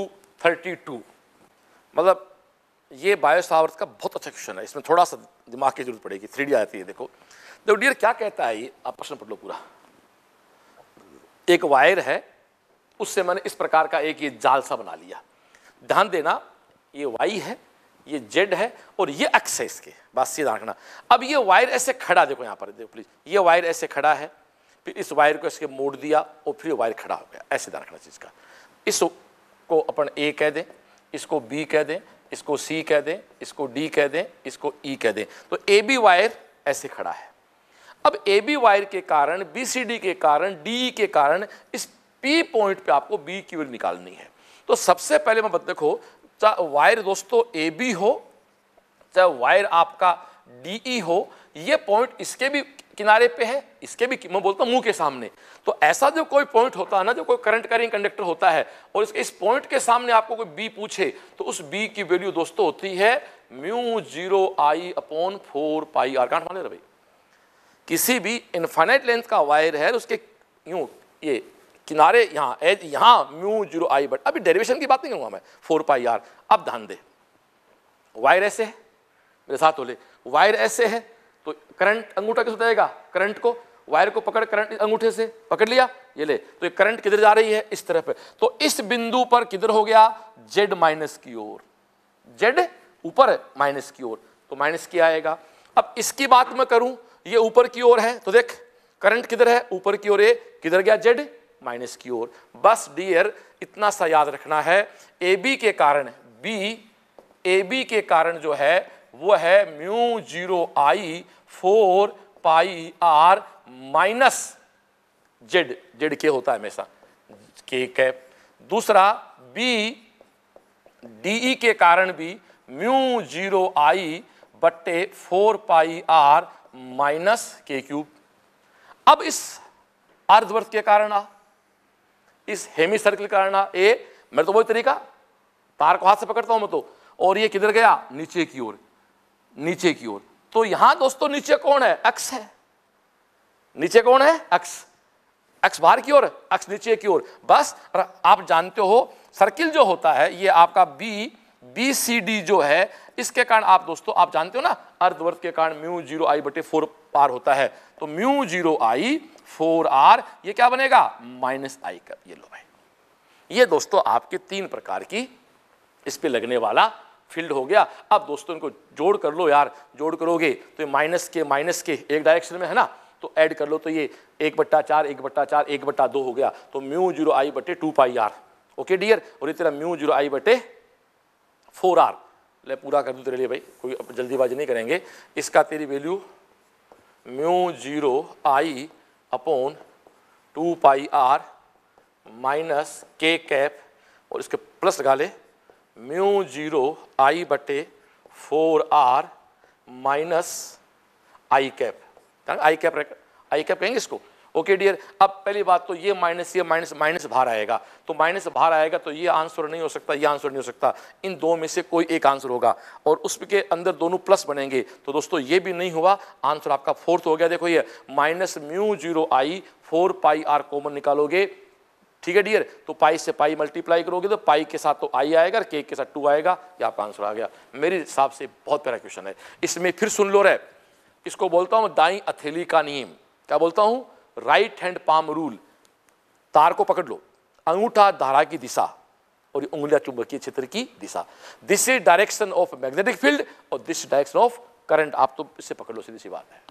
A: thirty two मतलब ये बायो का बहुत अच्छा क्वेश्चन है इसमें थोड़ा सा दिमाग की जरूरत पड़ेगी थ्री डी आती है देखो देखो तो डियर क्या कहता है ये आप प्रश्न पढ़ लो पूरा एक वायर है उससे मैंने इस प्रकार का एक ये जाल सा बना लिया ध्यान देना ये वाई है ये जेड है और ये एक्स है इसके बात सीधा रखना अब ये वायर ऐसे खड़ा देखो यहाँ पर देखो प्लीज ये वायर ऐसे खड़ा है फिर इस वायर को इसके मोड़ दिया और फिर वायर खड़ा हो गया ऐसे ध्यान रखना चीज़ का इसको अपन ए कह दें इसको बी कह दें इसको सी कह दें इसको डी कह दें इसको ई e कह दें तो ए बी वायर ऐसे खड़ा है अब ए बी वायर के कारण बी सी डी के कारण डी e के कारण इस पी पॉइंट पे आपको बी की वैल्यू निकालनी है तो सबसे पहले मैं बता देखो चाहे वायर दोस्तों ए बी हो चाहे वायर आपका डी ई e हो ये पॉइंट इसके भी किनारे पे है इसके भी मैं बोलता हूँ मुंह के सामने तो ऐसा जो कोई पॉइंट होता है ना जो कोई करंट कैरिंग कंडक्टर होता है और इसके इस पॉइंट के सामने आपको कोई बी पूछे तो उस बी की वैल्यू दोस्तों होती है mu zero I upon four pi R कांट माने ले भाई किसी भी इन्फाइनाइट लेंथ का वायर है उसके यूँ ये किनारे यहाँ एज यहाँ म्यू जीरो आई बट अभी डेरिवेशन की बात नहीं करूँगा मैं फोर पाई आर अब ध्यान दे वायर ऐसे है मेरे साथ बोले वायर ऐसे है तो करंट अंगूठा किस बताएगा करंट को वायर को पकड़ करंट अंगूठे से पकड़ लिया ये ले तो ये करंट किधर जा रही है इस तरफ है तो इस बिंदु पर किधर हो गया जेड माइनस की ओर जेड ऊपर माइनस की ओर तो माइनस की आएगा अब इसकी बात मैं करूं ये ऊपर की ओर है तो देख करंट किधर है ऊपर की ओर ये किधर गया जेड माइनस की ओर बस डियर इतना सा याद रखना है ए बी के कारण बी ए बी के कारण जो है वो है mu zero I four pi R minus Z Z के होता है हमेशा के कैप दूसरा बी डी के कारण भी म्यू जीरो आई बट्टे four pi R minus K cube अब इस अर्धवर्त के कारण आ इस हेमी सर्कल के कारण आ ए मेरे तो वही तरीका तार को हाथ से पकड़ता हूं मैं तो और ये किधर गया नीचे की ओर नीचे की ओर तो यहां दोस्तों नीचे कौन है अक्स है नीचे कौन है अक्स एक्स बाहर की ओर एक्स नीचे की ओर बस आप जानते हो सर्किल जो होता है ये आपका बी बी सी डी जो है इसके कारण आप दोस्तों आप जानते हो ना अर्धवर्त के कारण म्यू जीरो आई बटे फोर पार होता है तो mu zero I four R ये क्या बनेगा माइनस आई का ये लो भाई ये दोस्तों आपके तीन प्रकार की इस पे लगने वाला फील्ड हो गया अब दोस्तों इनको जोड़ कर लो यार जोड़ करोगे तो ये माइनस के माइनस के एक डायरेक्शन में है ना तो ऐड कर लो तो ये एक बट्टा चार एक बट्टा चार एक बट्टा दो हो गया तो म्यू जीरो आई बटे two pi R okay dear और ये तेरा म्यू जीरो आई बटे फोर आर ले पूरा कर दूँ तेरे लिए भाई कोई जल्दीबाजी नहीं करेंगे इसका तेरी value mu zero I upon two pi R minus K cap और इसके प्लस लगा ले म्यू जीरो आई बटे four R minus I cap I cap I cap कहेंगे इसको ओके डियर अब पहली बात तो ये माइनस ये माइनस माइनस बाहर आएगा तो माइनस बाहर आएगा तो ये आंसर नहीं हो सकता ये आंसर नहीं हो सकता इन दो में से कोई एक आंसर होगा और उसके अंदर दोनों प्लस बनेंगे तो दोस्तों ये भी नहीं हुआ आंसर आपका फोर्थ हो गया देखो ये minus mu zero I four pi R common निकालोगे ठीक है डियर तो पाई से पाई मल्टीप्लाई करोगे तो पाई के साथ तो आई आएगा और केक के साथ टू आएगा ये आपका आंसर आ गया मेरे हिसाब से बहुत प्यारा क्वेश्चन है इसमें फिर सुन लो रे इसको बोलता हूँ दाई अथेली का नियम क्या बोलता हूँ राइट हैंड पाम रूल तार को पकड़ लो अंगूठा धारा की दिशा और उंगलिया चुंबकीय क्षेत्र की दिशा this is direction of magnetic field और दिस डायरेक्शन ऑफ करंट आप तो इससे पकड़ लो सीधी सी बात है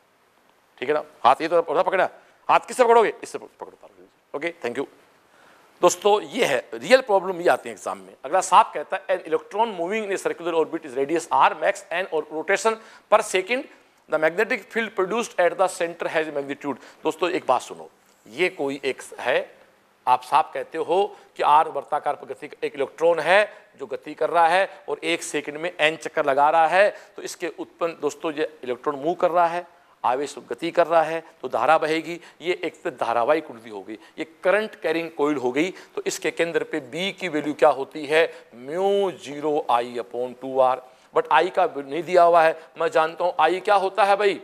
A: ठीक है ना हाथ ये तो पकड़ा हाथ किससे पकड़ोगे इससे पकड़ो ओके थैंक यू दोस्तों ये है रियल प्रॉब्लम ये आती है एग्जाम में अगला साफ कहता है an electron moving in a circular orbit is radius R makes N और rotation per second the magnetic field produced at the centre has magnitude दोस्तों एक बात सुनो ये कोई एक है आप साफ कहते हो कि आर वर्ताकार पर गति एक इलेक्ट्रॉन है जो गति कर रहा है और एक सेकंड में एन चक्कर लगा रहा है तो इसके उत्पन्न दोस्तों ये इलेक्ट्रॉन मूव कर रहा है आवेश गति कर रहा है तो धारा बहेगी ये एक तो धारावाहिक कुंडली हो गई ये करंट कैरिंग कोइल हो गई तो इसके केंद्र पे बी की वैल्यू क्या होती है mu zero I upon two R but I का नहीं दिया हुआ है मैं जानता हूँ आई क्या होता है भाई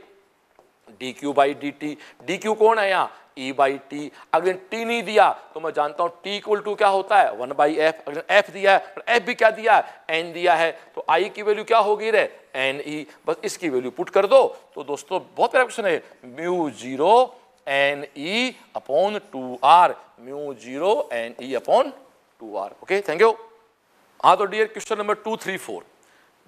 A: D Q by D T D Q कौन है यहाँ e बाई टी अगर टी नहीं दिया तो मैं जानता हूं टी इक्वल टू क्या होता है वन बाई एफ अगर एफ दिया है तो एफ भी क्या दिया है एन दिया है तो i की वैल्यू क्या होगी रे एन ई e। बस इसकी वैल्यू पुट कर दो तो दोस्तों बहुत प्यारा क्वेश्चन है mu zero N E upon two R mu zero N E upon two R okay thank you हाँ तो dear question number two three four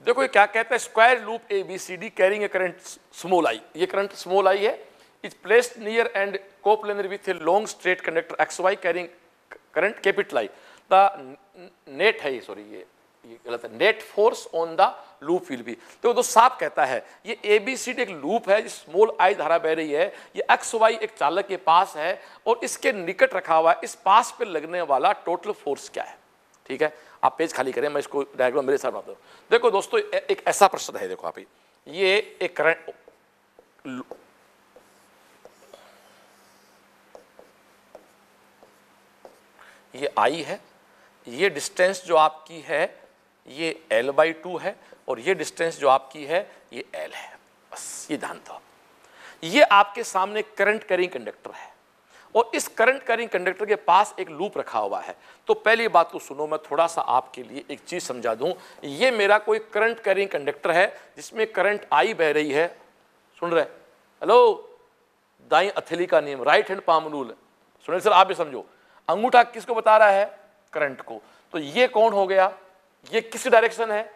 A: देखो ये क्या कहता है square loop A B C D carrying a current small I ये current small I है it place near and coplanar with a long straight conductor XY carrying current capital I. The net hai sorry ye ये गलत है net force on the loop will be देखो तो साफ कहता है ये ए बी सी डी एक लूप है स्मॉल आई धारा बह रही है ये एक्स वाई एक चालक के पास है और इसके निकट रखा हुआ है इस पास पे लगने वाला टोटल फोर्स क्या है ठीक है आप पेज खाली करें मैं इसको डायग्राम मेरे साथ बताऊँ देखो दोस्तों एक ऐसा प्रश्न है देखो आप ये एक करंट ये आई है ये डिस्टेंस जो आपकी है ये एल बाई टू है और ये डिस्टेंस जो आपकी है ये एल है बस ये ध्यान दो ये आपके सामने करंट करिंग कंडक्टर है और इस करंट करिंग कंडक्टर के पास एक लूप रखा हुआ है तो पहली बात को तो सुनो मैं थोड़ा सा आपके लिए एक चीज़ समझा दूं ये मेरा कोई करंट करिंग कंडक्टर है जिसमें करंट आई बह रही है सुन रहे हेलो दाई अथेली का नियम right hand palm rule Sunil sir आप भी समझो अंगूठा किसको बता रहा है करंट को तो ये कौन हो गया ये किस डायरेक्शन है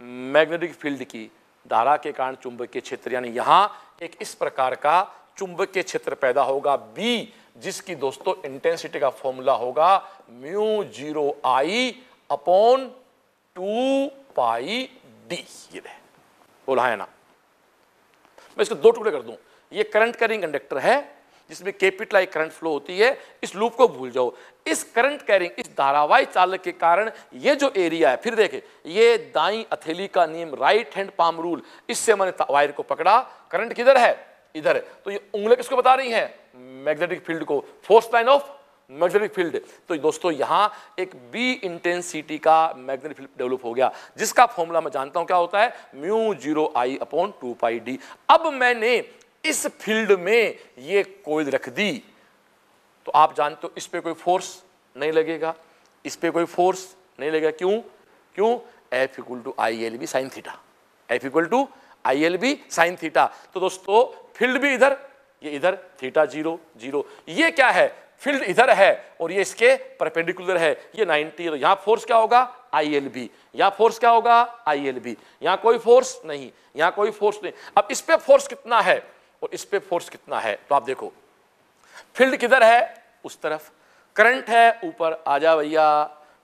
A: मैग्नेटिक फील्ड की धारा के कारण चुंबकीय क्षेत्र यानी यहां एक इस प्रकार का चुंबकीय क्षेत्र पैदा होगा बी जिसकी दोस्तों इंटेंसिटी का फॉर्मूला होगा mu zero I upon two pi D ये रहे बोला है ना मैं इसको दो टुकड़े कर दूं ये करंट करिंग कंडक्टर है जिसमें कैपिटल आई करंट फ्लो होती है इस लूप को भूल जाओ इस करंट कैरिंग इस धारावाही चालक के कारण ये जो एरिया है फिर देखे ये दाई अथेली का नियम राइट हैंड पाम रूल इससे मैंने वायर को पकड़ा करंट किधर है इधर तो ये उंगली किसको बता रही है मैग्नेटिक फील्ड को force line of magnetic field तो दोस्तों यहां एक बी इंटेंसिटी का मैग्नेटिक फील्ड डेवलप हो गया जिसका फॉर्मूला मैं जानता हूं क्या होता है mu zero I upon two pi D अब मैंने इस फील्ड में ये कोयल रख दी तो आप जानते हो इस पे कोई फोर्स नहीं लगेगा इस पे कोई फोर्स नहीं लगेगा क्यों क्यों F equal to I L B sine theta F equal to I L B sine theta तो दोस्तों फील्ड भी इधर ये इधर थीटा जीरो जीरो ये क्या है फील्ड इधर है और ये इसके परपेंडिकुलर है ये 90 तो यहाँ फोर्स क्या होगा आई एल बी यहां फोर्स क्या होगा आई एल बी यहां कोई फोर्स नहीं यहां कोई फोर्स नहीं अब इस पर फोर्स कितना है और इस पर फोर्स कितना है तो आप देखो फील्ड किधर है उस तरफ करंट है ऊपर आ जा भैया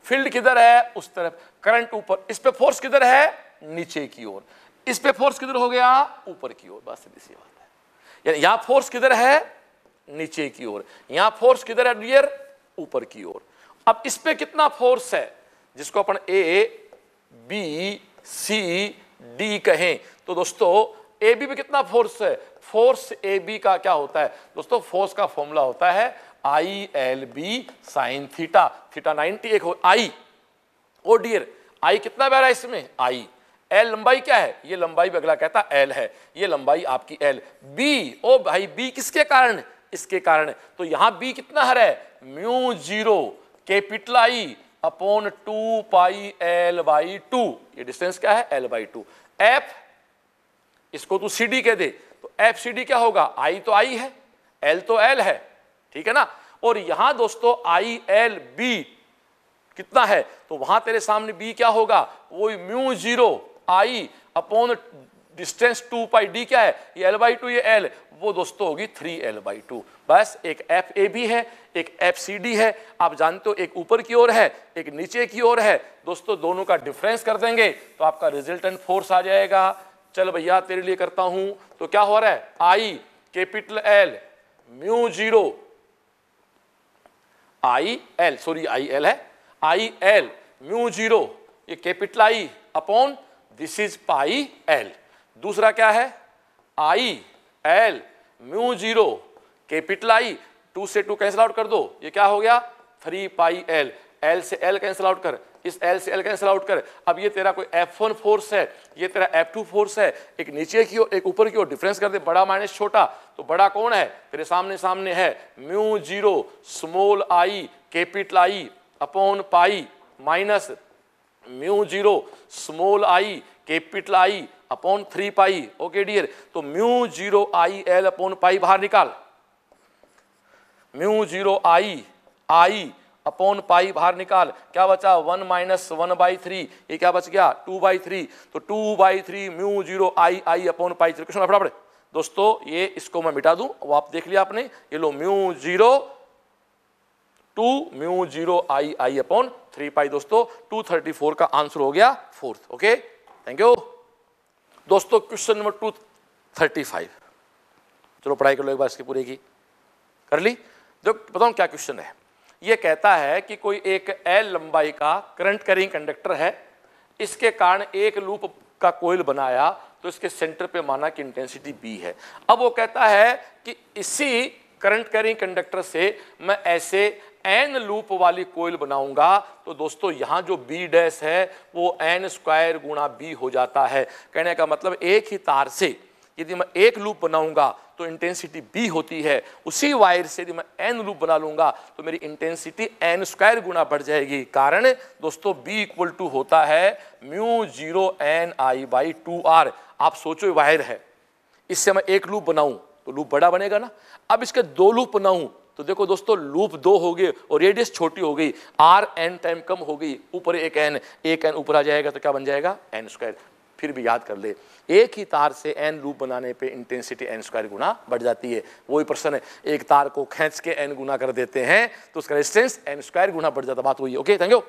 A: फील्ड किधर है उस तरफ करंट ऊपर इस पे फोर्स किधर है नीचे की ओर इस पे फोर्स किधर हो गया ऊपर की ओर बात सीधी सी बात है यानी फोर्स किधर है नीचे की ओर यहां फोर्स किधर है रियर ऊपर की ओर अब इस पे कितना फोर्स है जिसको अपन ए बी सी डी कहें तो दोस्तों ए बी पे कितना फोर्स है फोर्स ए बी का क्या होता है दोस्तों फोर्स का फॉर्मूला होता है I L B sine theta theta 90 एक हो आई ओ डियर आई कितना बह रहा है इसमें आई एल लंबाई क्या है ये लंबाई अगला कहता एल है ये लंबाई आपकी एल बी ओ भाई बी किसके कारण इसके कारण तो यहां बी कितना हर है mu zero capital I upon two pi L by two ये डिस्टेंस क्या है एल बाई टू एफ इसको तू सी डी कह दे तो एफ सी डी क्या होगा आई तो आई है एल तो एल है ठीक है ना और यहां दोस्तों आई एल बी कितना है तो वहां तेरे सामने बी क्या होगा वो mu zero I upon distance two pi D क्या है ये एल बाई टू ये एल वो दोस्तों होगी थ्री एल बाई टू बस एक एफ ए भी है एक एफ सी डी है आप जानते हो एक ऊपर की ओर है एक नीचे की ओर है दोस्तों दोनों का डिफरेंस कर देंगे तो आपका रिजल्टेंट फोर्स आ जाएगा चल भैया तेरे लिए करता हूं तो क्या हो रहा है I capital L mu zero I L sorry I L है आई एल म्यू जीरो ये capital I upon this is pi L दूसरा क्या है I L mu zero capital I two से टू कैंसिल आउट कर दो ये क्या हो गया थ्री पाई एल एल से एल कैंसिल आउट कर इस एल से एल कैंसिल आउट कर अब ये तेरा कोई एफ वन फोर्स है ये तेरा एफ टू फोर्स है एक नीचे की ओर एक ऊपर की ओर डिफरेंस कर दे बड़ा माइनस छोटा तो बड़ा कौन है तेरे सामने सामने है mu zero small I capital I upon pi minus mu zero small I capital I upon three pi okay dear तो mu zero I L upon pi बाहर निकाल mu zero I I upon pi बाहर निकाल क्या बचा one minus one by three ये क्या बच गया टू बाई थ्री तो two by three mu zero I I upon pi three question फटाफट दोस्तों ये इसको मैं मिटा दूं वो आप देख लिया आपने ये लो mu zero two mu zero I I upon three pi दोस्तों टू थर्टी फोर का आंसर हो गया फोर्थ ओके थैंक यू दोस्तों question number two thirty five चलो पढ़ाई कर लो एक बार इसकी पूरी की कर ली देखो बताऊँ क्या क्वेश्चन है ये कहता है कि कोई एक एल लंबाई का करंट करिंग कंडक्टर है इसके कारण एक लूप का कोयल बनाया तो इसके सेंटर पे माना कि इंटेंसिटी बी है अब वो कहता है कि इसी करंट कैरिंग कंडक्टर से मैं ऐसे एन लूप वाली कोयल बनाऊंगा तो दोस्तों यहाँ जो बी डैश है वो एन स्क्वायर गुणा बी हो जाता है कहने का मतलब एक ही तार से यदि मैं एक लूप बनाऊंगा तो इंटेंसिटी बी होती है उसी वायर से यदि मैं एन लूप बना लूंगा तो मेरी इंटेंसिटी एन स्क्वायर गुना बढ़ जाएगी कारण दोस्तों बी इक्वल टू होता है mu zero N I by two R आप सोचो वायर है इससे मैं एक लूप बनाऊं तो लूप बड़ा बनेगा ना अब इसके दो लूप बनाऊं तो देखो दोस्तों लूप दो हो गए और रेडियस छोटी हो गई आर एन टाइम कम हो गई ऊपर एक एन एक एन ऊपर आ जाएगा तो क्या बन जाएगा एन स्क्वायर फिर भी याद कर ले एक ही तार से एन लूप बनाने पे इंटेंसिटी एन स्क्वायर गुना बढ़ जाती है वही प्रश्न है एक तार को खींच के एन गुना कर देते हैं तो उसका रेजिस्टेंस एन स्क्वायर गुना बढ़ जाता बात वही ओके थैंक यू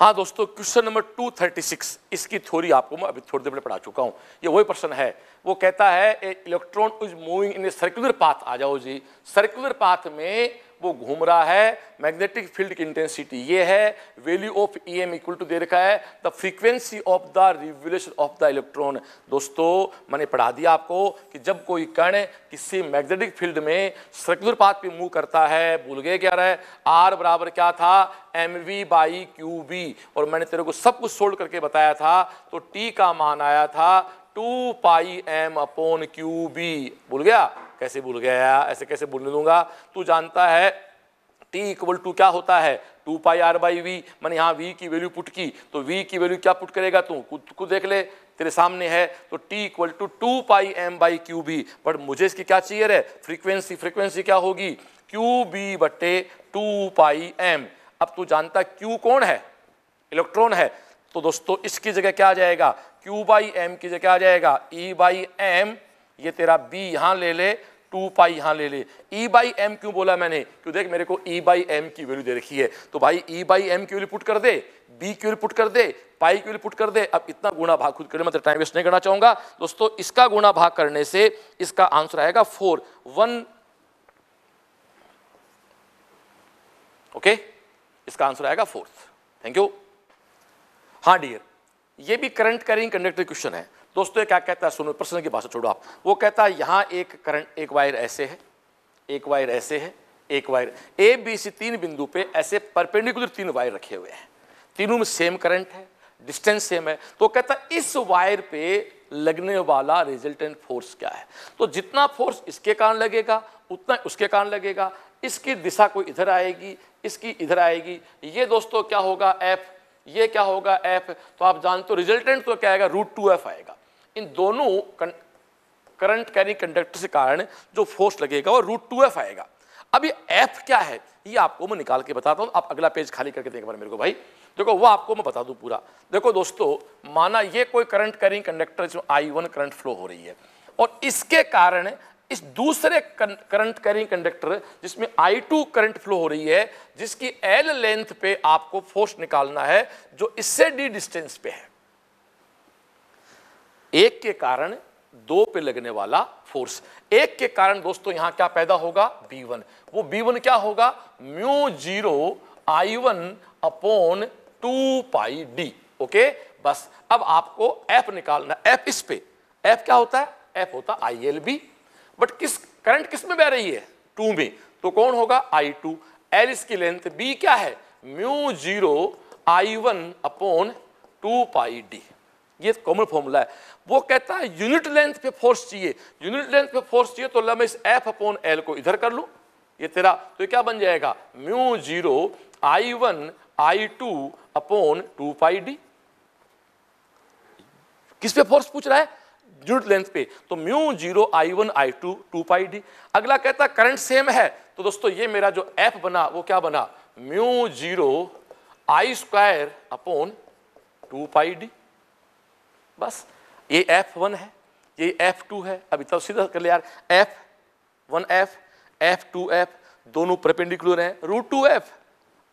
A: हाँ दोस्तों क्वेश्चन नंबर 236 इसकी थ्योरी आपको मैं अभी थोड़ी देर पहले पढ़ा चुका हूँ ये वही प्रश्न है वो कहता है a electron is moving in a circular path आ जाओ जी सर्कुलर पाथ में वो घूम रहा है मैग्नेटिक फील्ड की इंटेंसिटी ये है value of E M equal to दे रखा है the frequency of the revolution of the electron दोस्तों मैंने पढ़ा दिया आपको कि जब कोई कण किसी मैग्नेटिक फील्ड में सर्कुलर पाथ पे मूव करता है भूल गए क्या रहा है आर बराबर क्या था M V by Q B और मैंने तेरे को सब कुछ सोल्ड करके बताया था तो टी का मान आया था two pi M upon Q B भूल गया कैसे भूल गया ऐसे कैसे भूलने दूंगा तू जानता है टी इक्वल टू क्या होता है two pi R by V मैंने यहाँ वी की वैल्यू पुट की तो वी की वैल्यू क्या पुट करेगा तू खुद को देख ले तेरे सामने है तो t equal to two pi M by Q B but मुझे इसकी क्या चाहिए रे फ्रीक्वेंसी फ्रीक्वेंसी क्या होगी क्यू बी बटे टू पाई एम अब तू जानता क्यू कौन है इलेक्ट्रॉन है तो दोस्तों इसकी जगह क्या आ जाएगा Q बाई एम की जगह आ जाएगा E बाई एम ये तेरा B यहां ले ले 2 पाई यहां ले ले E बाई एम क्यों बोला मैंने क्यों देख मेरे को E बाई एम की वैल्यू दे रखी है तो भाई E बाई एम की वैल्यू पुट कर दे B की वैल्यू पुट कर दे पाई की वैल्यू पुट कर दे अब इतना गुणा भाग खुद कर मतलब टाइम वेस्ट नहीं करना चाहूंगा दोस्तों इसका गुणा भाग करने से इसका आंसर आएगा फोर वन ओके इसका आंसर आएगा फोर्थ थैंक यू हाँ डियर ये भी करंट कैरिंग कंडक्टर क्वेश्चन है दोस्तों क्या कहता है सुनो प्रश्न की भाषा छोड़ो आप वो कहता है यहाँ एक करंट एक वायर ऐसे है एक वायर ऐसे है एक वायर ए बी सी तीन बिंदु पे ऐसे परपेंडिकुलर तीन वायर रखे हुए हैं तीनों में सेम करंट है डिस्टेंस सेम है तो कहता है इस वायर पे लगने वाला रिजल्टेंट फोर्स क्या है तो जितना फोर्स इसके कारण लगेगा उतना उसके कारण लगेगा इसकी दिशा कोई इधर आएगी इसकी इधर आएगी ये दोस्तों क्या होगा एफ ये क्या होगा एफ तो आप जानते हो रिजल्टेंट तो क्या आएगा रूट टू एफ आएगा इन दोनों करंट कैरिंग कंडक्टर के कारण जो फोर्स लगेगा वो रूट टू एफ आएगा ये एफ क्या है ये आपको मैं निकाल के बताता हूँ आप अगला पेज खाली करके देखो मेरे को भाई देखो वो आपको मैं बता दूँ पूरा देखो दोस्तों माना ये कोई करंट कैरिंग कंडक्टर जो आई वन करंट फ्लो हो रही है और इसके कारण इस दूसरे करंट कैरिंग कंडक्टर जिसमें आई टू करंट फ्लो हो रही है जिसकी एल लेंथ पे आपको फोर्स निकालना है जो इससे डी डिस्टेंस पे है एक के कारण दो पे लगने वाला फोर्स एक के कारण दोस्तों यहां क्या पैदा होगा बी वन वो बी वन क्या होगा mu zero I one upon two pi D okay बस अब आपको एफ निकालना एफ इस पे एफ क्या होता है एफ होता आई एल बी बट किस करंट किस में बह रही है टू में तो कौन होगा आई टू एल इसकी लेंथ बी क्या है mu zero I one upon two pi D ये कॉमन फॉर्मूला है वो कहता है यूनिट लेंथ पे फोर्स चाहिए यूनिट लेंथ पे फोर्स चाहिए तो मैं इस एफ अपॉन एल को इधर कर लू ये तेरा तो क्या बन जाएगा mu zero I one I two upon two pi D किस पे फोर्स पूछ रहा है यूनिट लेंथ पे तो mu zero I one I two two pi D अगला कहता है करंट सेम है तो दोस्तों ये मेरा जो एफ बना वो क्या बना mu zero I square upon two pi D बस ये एफ वन है ये एफ टू है अभी तब तो सीधा कर ले यार F one F F two F दोनों परपेंडिकुलर हैं रूट टू एफ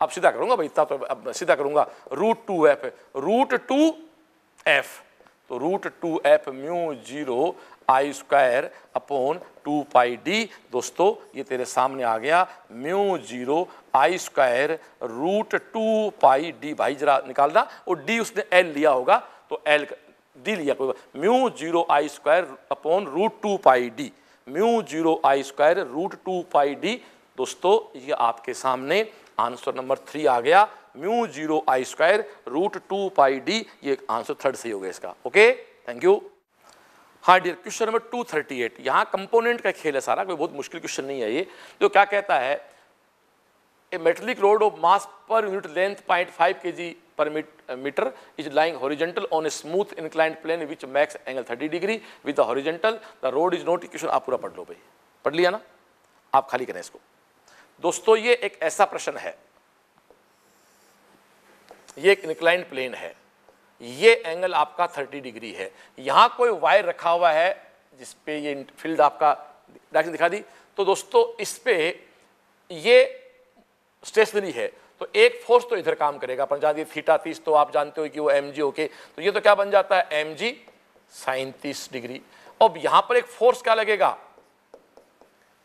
A: अब सीधा करूंगा भाई इतना तो अब सीधा करूंगा root two F root two F तो root two F mu zero I square upon two pi D दोस्तों ये तेरे सामने आ गया mu zero I square root two pi D भाई जरा निकालना और डी उसने एल लिया होगा तो एल डी लिया कोई mu zero I square upon root two pi D mu zero I square root two pi D दोस्तों ये आपके सामने आंसर नंबर थ्री आ गया mu zero I square root two pi D ये आंसर थर्ड सही हो गया इसका ओके थैंक यू हाँ dear question number two thirty eight यहाँ कंपोनेंट का खेल है सारा कोई बहुत मुश्किल क्वेश्चन नहीं है ये जो क्या कहता है a metallic rod of mass per unit length point five K G per metre is lying horizontal on a smooth inclined plane which max angle thirty degree with the horizontal the road is not equation आप पूरा पढ़ लो भाई पढ़ लिया ना आप खाली करें इसको दोस्तों ये एक ऐसा प्रश्न है ये एक इंक्लाइंड प्लेन है ये एंगल आपका 30 डिग्री है यहां कोई वायर रखा हुआ है जिस पे ये फील्ड आपका डायरेक्शन दिखा दी तो दोस्तों इस पे ये स्टेशनरी है तो एक फोर्स तो इधर काम करेगा पर जानते थीटा तीस तो आप जानते हो कि वो एम जी ओके तो ये तो क्या बन जाता है एम जी साइन तीस डिग्री अब यहां पर एक फोर्स क्या लगेगा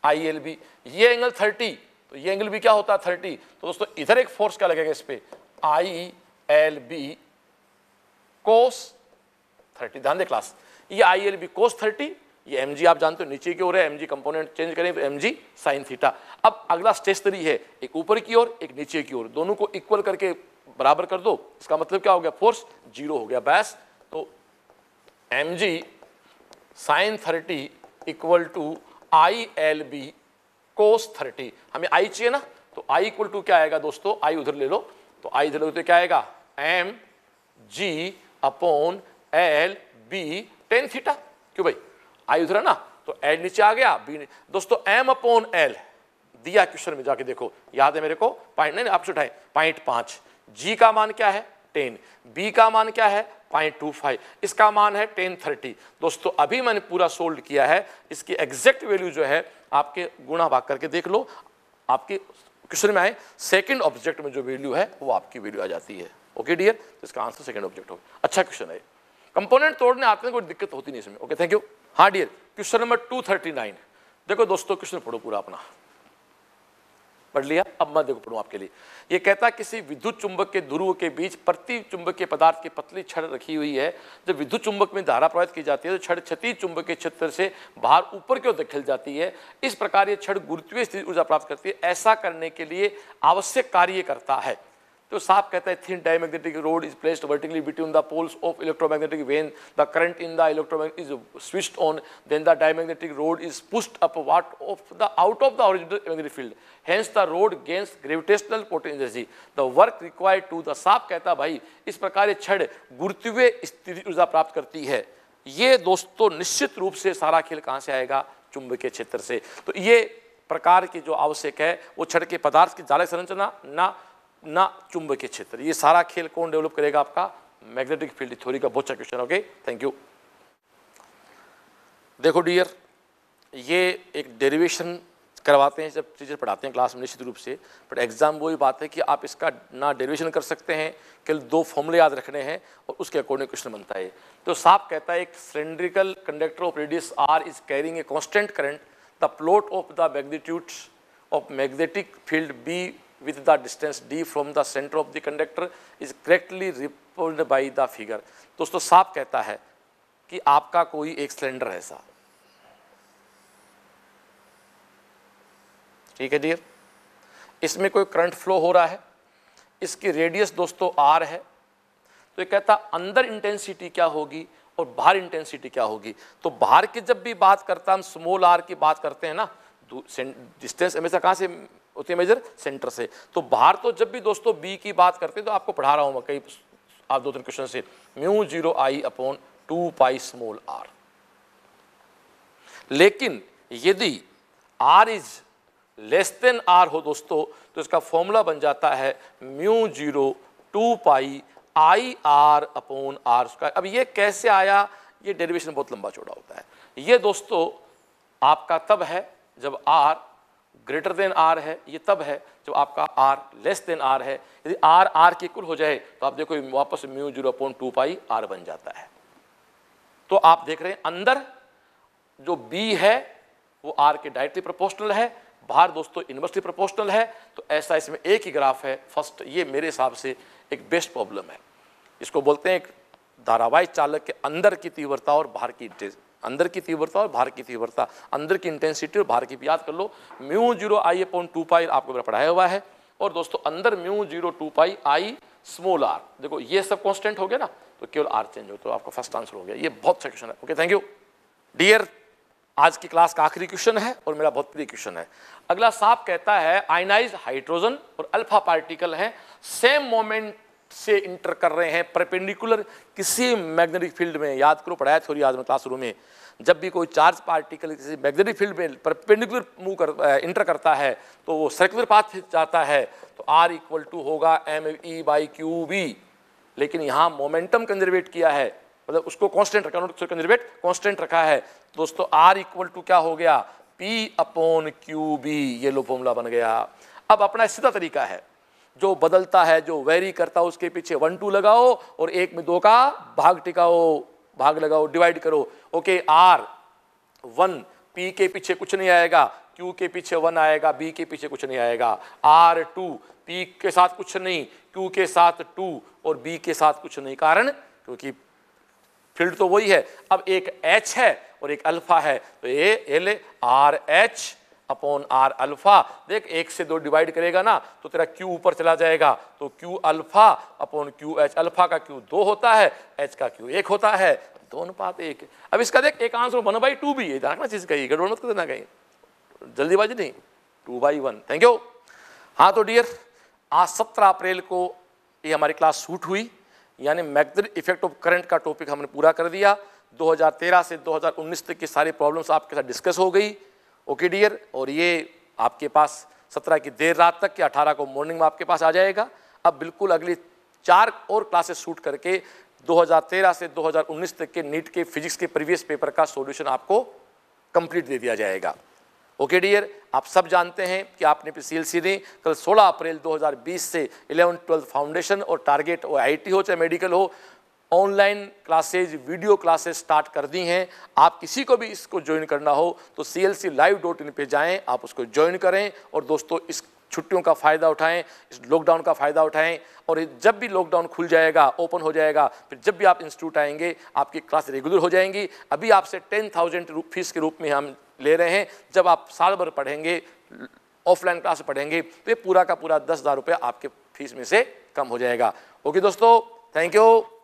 A: आई एल बी ये एंगल थर्टी तो ये एंगल भी क्या होता है थर्टी तो दोस्तों इधर एक फोर्स क्या लगेगा इस पर I L B cos thirty ध्यान दे क्लास ये I L B cos thirty ये एम जी आप जानते हो नीचे की ओर है एम जी कंपोनेंट चेंज करें तो एम जी साइन थीटा अब अगला स्टेज थ्री है एक ऊपर की ओर एक नीचे की ओर दोनों को इक्वल करके बराबर कर दो इसका मतलब क्या हो गया फोर्स जीरो हो गया बैस तो M G sine thirty equal to I L B cos thirty हमें आई चाहिए ना तो आई इक्वल टू क्या आएगा दोस्तों आई उधर ले लो तो आई इधर लो तो क्या आएगा M G upon L B tan theta क्यों भाई आई उधर है ना तो एल नीचे आ गया बी दोस्तों एम अपोन एल दिया क्वेश्चन में जाके देखो याद है मेरे को पॉइंट नहीं आप उठाए पॉइंट पांच जी का मान क्या है टेन बी का मान क्या है पॉइंट टू फाइव इसका मान है टेन थर्टी दोस्तों अभी मैंने पूरा सोल्ड किया है इसकी एग्जैक्ट वैल्यू जो है आपके गुणा भाग करके देख लो आपके क्वेश्चन में आए सेकंड ऑब्जेक्ट में जो वैल्यू है वो आपकी वैल्यू आ जाती है ओके डियर तो इसका आंसर सेकंड ऑब्जेक्ट होगा अच्छा क्वेश्चन है कंपोनेंट तोड़ने आते हैं कोई दिक्कत होती नहीं इसमें ओके थैंक यू हाँ डियर क्वेश्चन नंबर टू देखो दोस्तों क्वेश्चन पढ़ो पूरा अपना पढ़ लिया अब मैं देखो पढ़ू आपके लिए ये कहता है किसी विद्युत चुंबक के ध्रुव के बीच प्रति चुंबक के पदार्थ की पतली छड़ रखी हुई है जब विद्युत चुंबक में धारा प्रवाहित की जाती है तो छड़ क्षति चुंबक के क्षेत्र से बाहर ऊपर की ओर धकेल जाती है इस प्रकार ये छड़ गुरुत्वीय स्थिति ऊर्जा प्राप्त करती है ऐसा करने के लिए आवश्यक कार्य करता है तो साफ कहता है thin diamagnetic rod is placed vertically between the poles of electromagnetic when the current in the electromagnet is switched on then the diamagnetic rod is pushed upward of the out of the original magnetic field hence the rod gains gravitational potential the work required to the साफ कहता भाई इस प्रकार छड़ गुरुत्वीय स्थिति ऊर्जा प्राप्त करती है ये दोस्तों निश्चित रूप से सारा खेल कहाँ से आएगा चुंबकीय क्षेत्र से तो ये प्रकार के जो आवश्यक है वो छड़ के पदार्थ की जालक संरचना ना ना चुंबकीय क्षेत्र ये सारा खेल कौन डेवलप करेगा आपका मैग्नेटिक फील्ड थ्योरी का बहुत अच्छा क्वेश्चन ओके थैंक यू देखो डियर ये एक डेरिवेशन करवाते हैं जब टीचर पढ़ाते हैं क्लास में निश्चित रूप से बट एग्ज़ाम वही बात है कि आप इसका ना डेरिवेशन कर सकते हैं केवल दो फॉर्मूले याद रखने हैं और उसके अकॉर्डिंग क्वेश्चन बनता है तो साफ कहता है एक cylindrical conductor of radius R is carrying a constant current the plot of the magnitude of magnetic field B with the distance d from the center of the conductor is correctly represented by the figure दोस्तों saaf kehta hai ki aapka koi ek cylinder hai sa ठीक है dear इसमें कोई current flow हो रहा है इसकी radius दोस्तों आर है तो ये कहता अंदर इंटेंसिटी क्या होगी और बाहर इंटेंसिटी क्या होगी तो बाहर की जब भी बात करता हम स्मॉल आर की बात करते हैं ना डिस्टेंस हमेशा कहाँ से होती है मेजर सेंटर से तो बाहर तो जब भी दोस्तों बी की बात करते हैं तो आपको पढ़ा रहा हूँ मैं कई आप दो तीन क्वेश्चन से mu zero I upon two pi small R लेकिन यदि R is less than R हो दोस्तों तो इसका फॉर्मूला बन जाता है mu zero two pi I R upon R square अब ये कैसे आया ये डेरिवेशन बहुत लंबा चौड़ा होता है ये दोस्तों आपका तब है जब आर ग्रेटर देन आर है ये तब है जब आपका आर लेस देन आर है यदि आर आर के कुल हो जाए तो आप देखो वापस mu zero point two pi R बन जाता है तो आप देख रहे हैं अंदर जो बी है वो आर के डायरेक्टली प्रोपोर्शनल है बाहर दोस्तों इनवर्सली प्रोपोर्शनल है तो ऐसा इसमें एक ही ग्राफ है फर्स्ट ये मेरे हिसाब से एक बेस्ट प्रॉब्लम है इसको बोलते हैं एक धारावाहिक चालक के अंदर की तीव्रता और बाहर की अंदर की तीव्रता और बाहर की तीव्रता अंदर की इंटेंसिटी और बाहर की याद कर लो mu zero I upon two pi आपको मेरा पढ़ाया हुआ है और दोस्तों अंदर mu zero two pi I small R देखो ये सब कॉन्स्टेंट हो गया ना तो केवल आर चेंज हो तो आपका फर्स्ट आंसर हो गया ये बहुत अच्छा क्वेश्चन है ओके थैंक यू डियर आज की क्लास का आखिरी क्वेश्चन है और मेरा बहुत प्रिय क्वेश्चन है अगला साफ कहता है आयनाइज हाइड्रोजन और अल्फा पार्टिकल है सेम मोमेंट से इंटर कर रहे हैं परपेंडिकुलर किसी मैग्नेटिक फील्ड में याद करो पढ़ाया थोड़ी आज में क्लासरूम में जब भी कोई चार्ज पार्टिकल किसी मैग्नेटिक फील्ड में परपेंडिकुलर मूव कर इंटर करता है तो वो सर्कुलर पाथ जाता है तो आर इक्वल टू होगा M E by Q B लेकिन यहाँ मोमेंटम कंजर्वेट किया है मतलब उसको कॉन्स्टेंट रखा नोट कंजर्वेट कॉन्स्टेंट रखा है दोस्तों आर इक्वल टू क्या हो गया पी अपोन क्यू बी ये लो फॉर्मूला बन गया अब अपना सीधा तरीका है जो बदलता है जो वेरी करता है उसके पीछे वन टू लगाओ और एक में दो का भाग टिकाओ भाग लगाओ डिवाइड करो ओके आर वन पी के पीछे कुछ नहीं आएगा क्यू के पीछे वन आएगा बी के पीछे कुछ नहीं आएगा आर टू पी के साथ कुछ नहीं क्यू के साथ टू और बी के साथ कुछ नहीं कारण क्योंकि फील्ड तो वही है अब एक एच है और एक अल्फा है तो A L R H upon R alpha देख एक से दो डिवाइड करेगा ना तो तेरा क्यू ऊपर चला जाएगा तो Q alpha upon Q H alpha का क्यू दो होता है एच का क्यू एक होता है दो अनुपात एक अब इसका देख एक आंसर वन बाई टू भी है चीज़ कही गड़बड़ मत कर देना कहीं जल्दीबाजी नहीं two by one thank you हाँ तो डियर आज सत्रह अप्रैल को ये हमारी क्लास शूट हुई यानी मैगदर इफेक्ट ऑफ करंट का टॉपिक हमने पूरा कर दिया 2013 से 2019 तक की सारी प्रॉब्लम्स आपके साथ डिस्कस हो गई ओके डियर और ये आपके पास सत्रह की देर रात तक या अठारह को मॉर्निंग में आपके पास आ जाएगा अब बिल्कुल अगली चार और क्लासेस शूट करके 2013 से 2019 तक के नीट के फिजिक्स के प्रीवियस पेपर का सॉल्यूशन आपको कंप्लीट दे दिया जाएगा ओके डियर आप सब जानते हैं कि आपने पी सी सी एल ने कल 16 अप्रैल 2020 से 11 ट्वेल्थ फाउंडेशन और टारगेट और आई हो चाहे मेडिकल हो online classes video classes start कर दी हैं आप किसी को भी इसको ज्वाइन करना हो तो C L C live dot in पर जाएँ आप उसको ज्वाइन करें और दोस्तों इस छुट्टियों का फ़ायदा उठाएं इस लॉकडाउन का फ़ायदा उठाएं और जब भी लॉकडाउन खुल जाएगा ओपन हो जाएगा फिर जब भी आप इंस्टीट्यूट आएंगे आपकी क्लास रेगुलर हो जाएंगी अभी आपसे टेन थाउजेंड फीस के रूप में हम ले रहे हैं जब आप साल भर पढ़ेंगे ऑफलाइन क्लास पढ़ेंगे तो ये पूरा का पूरा दस हज़ार रुपये आपके फीस में से कम हो जाएगा ओके दोस्तों थैंक यू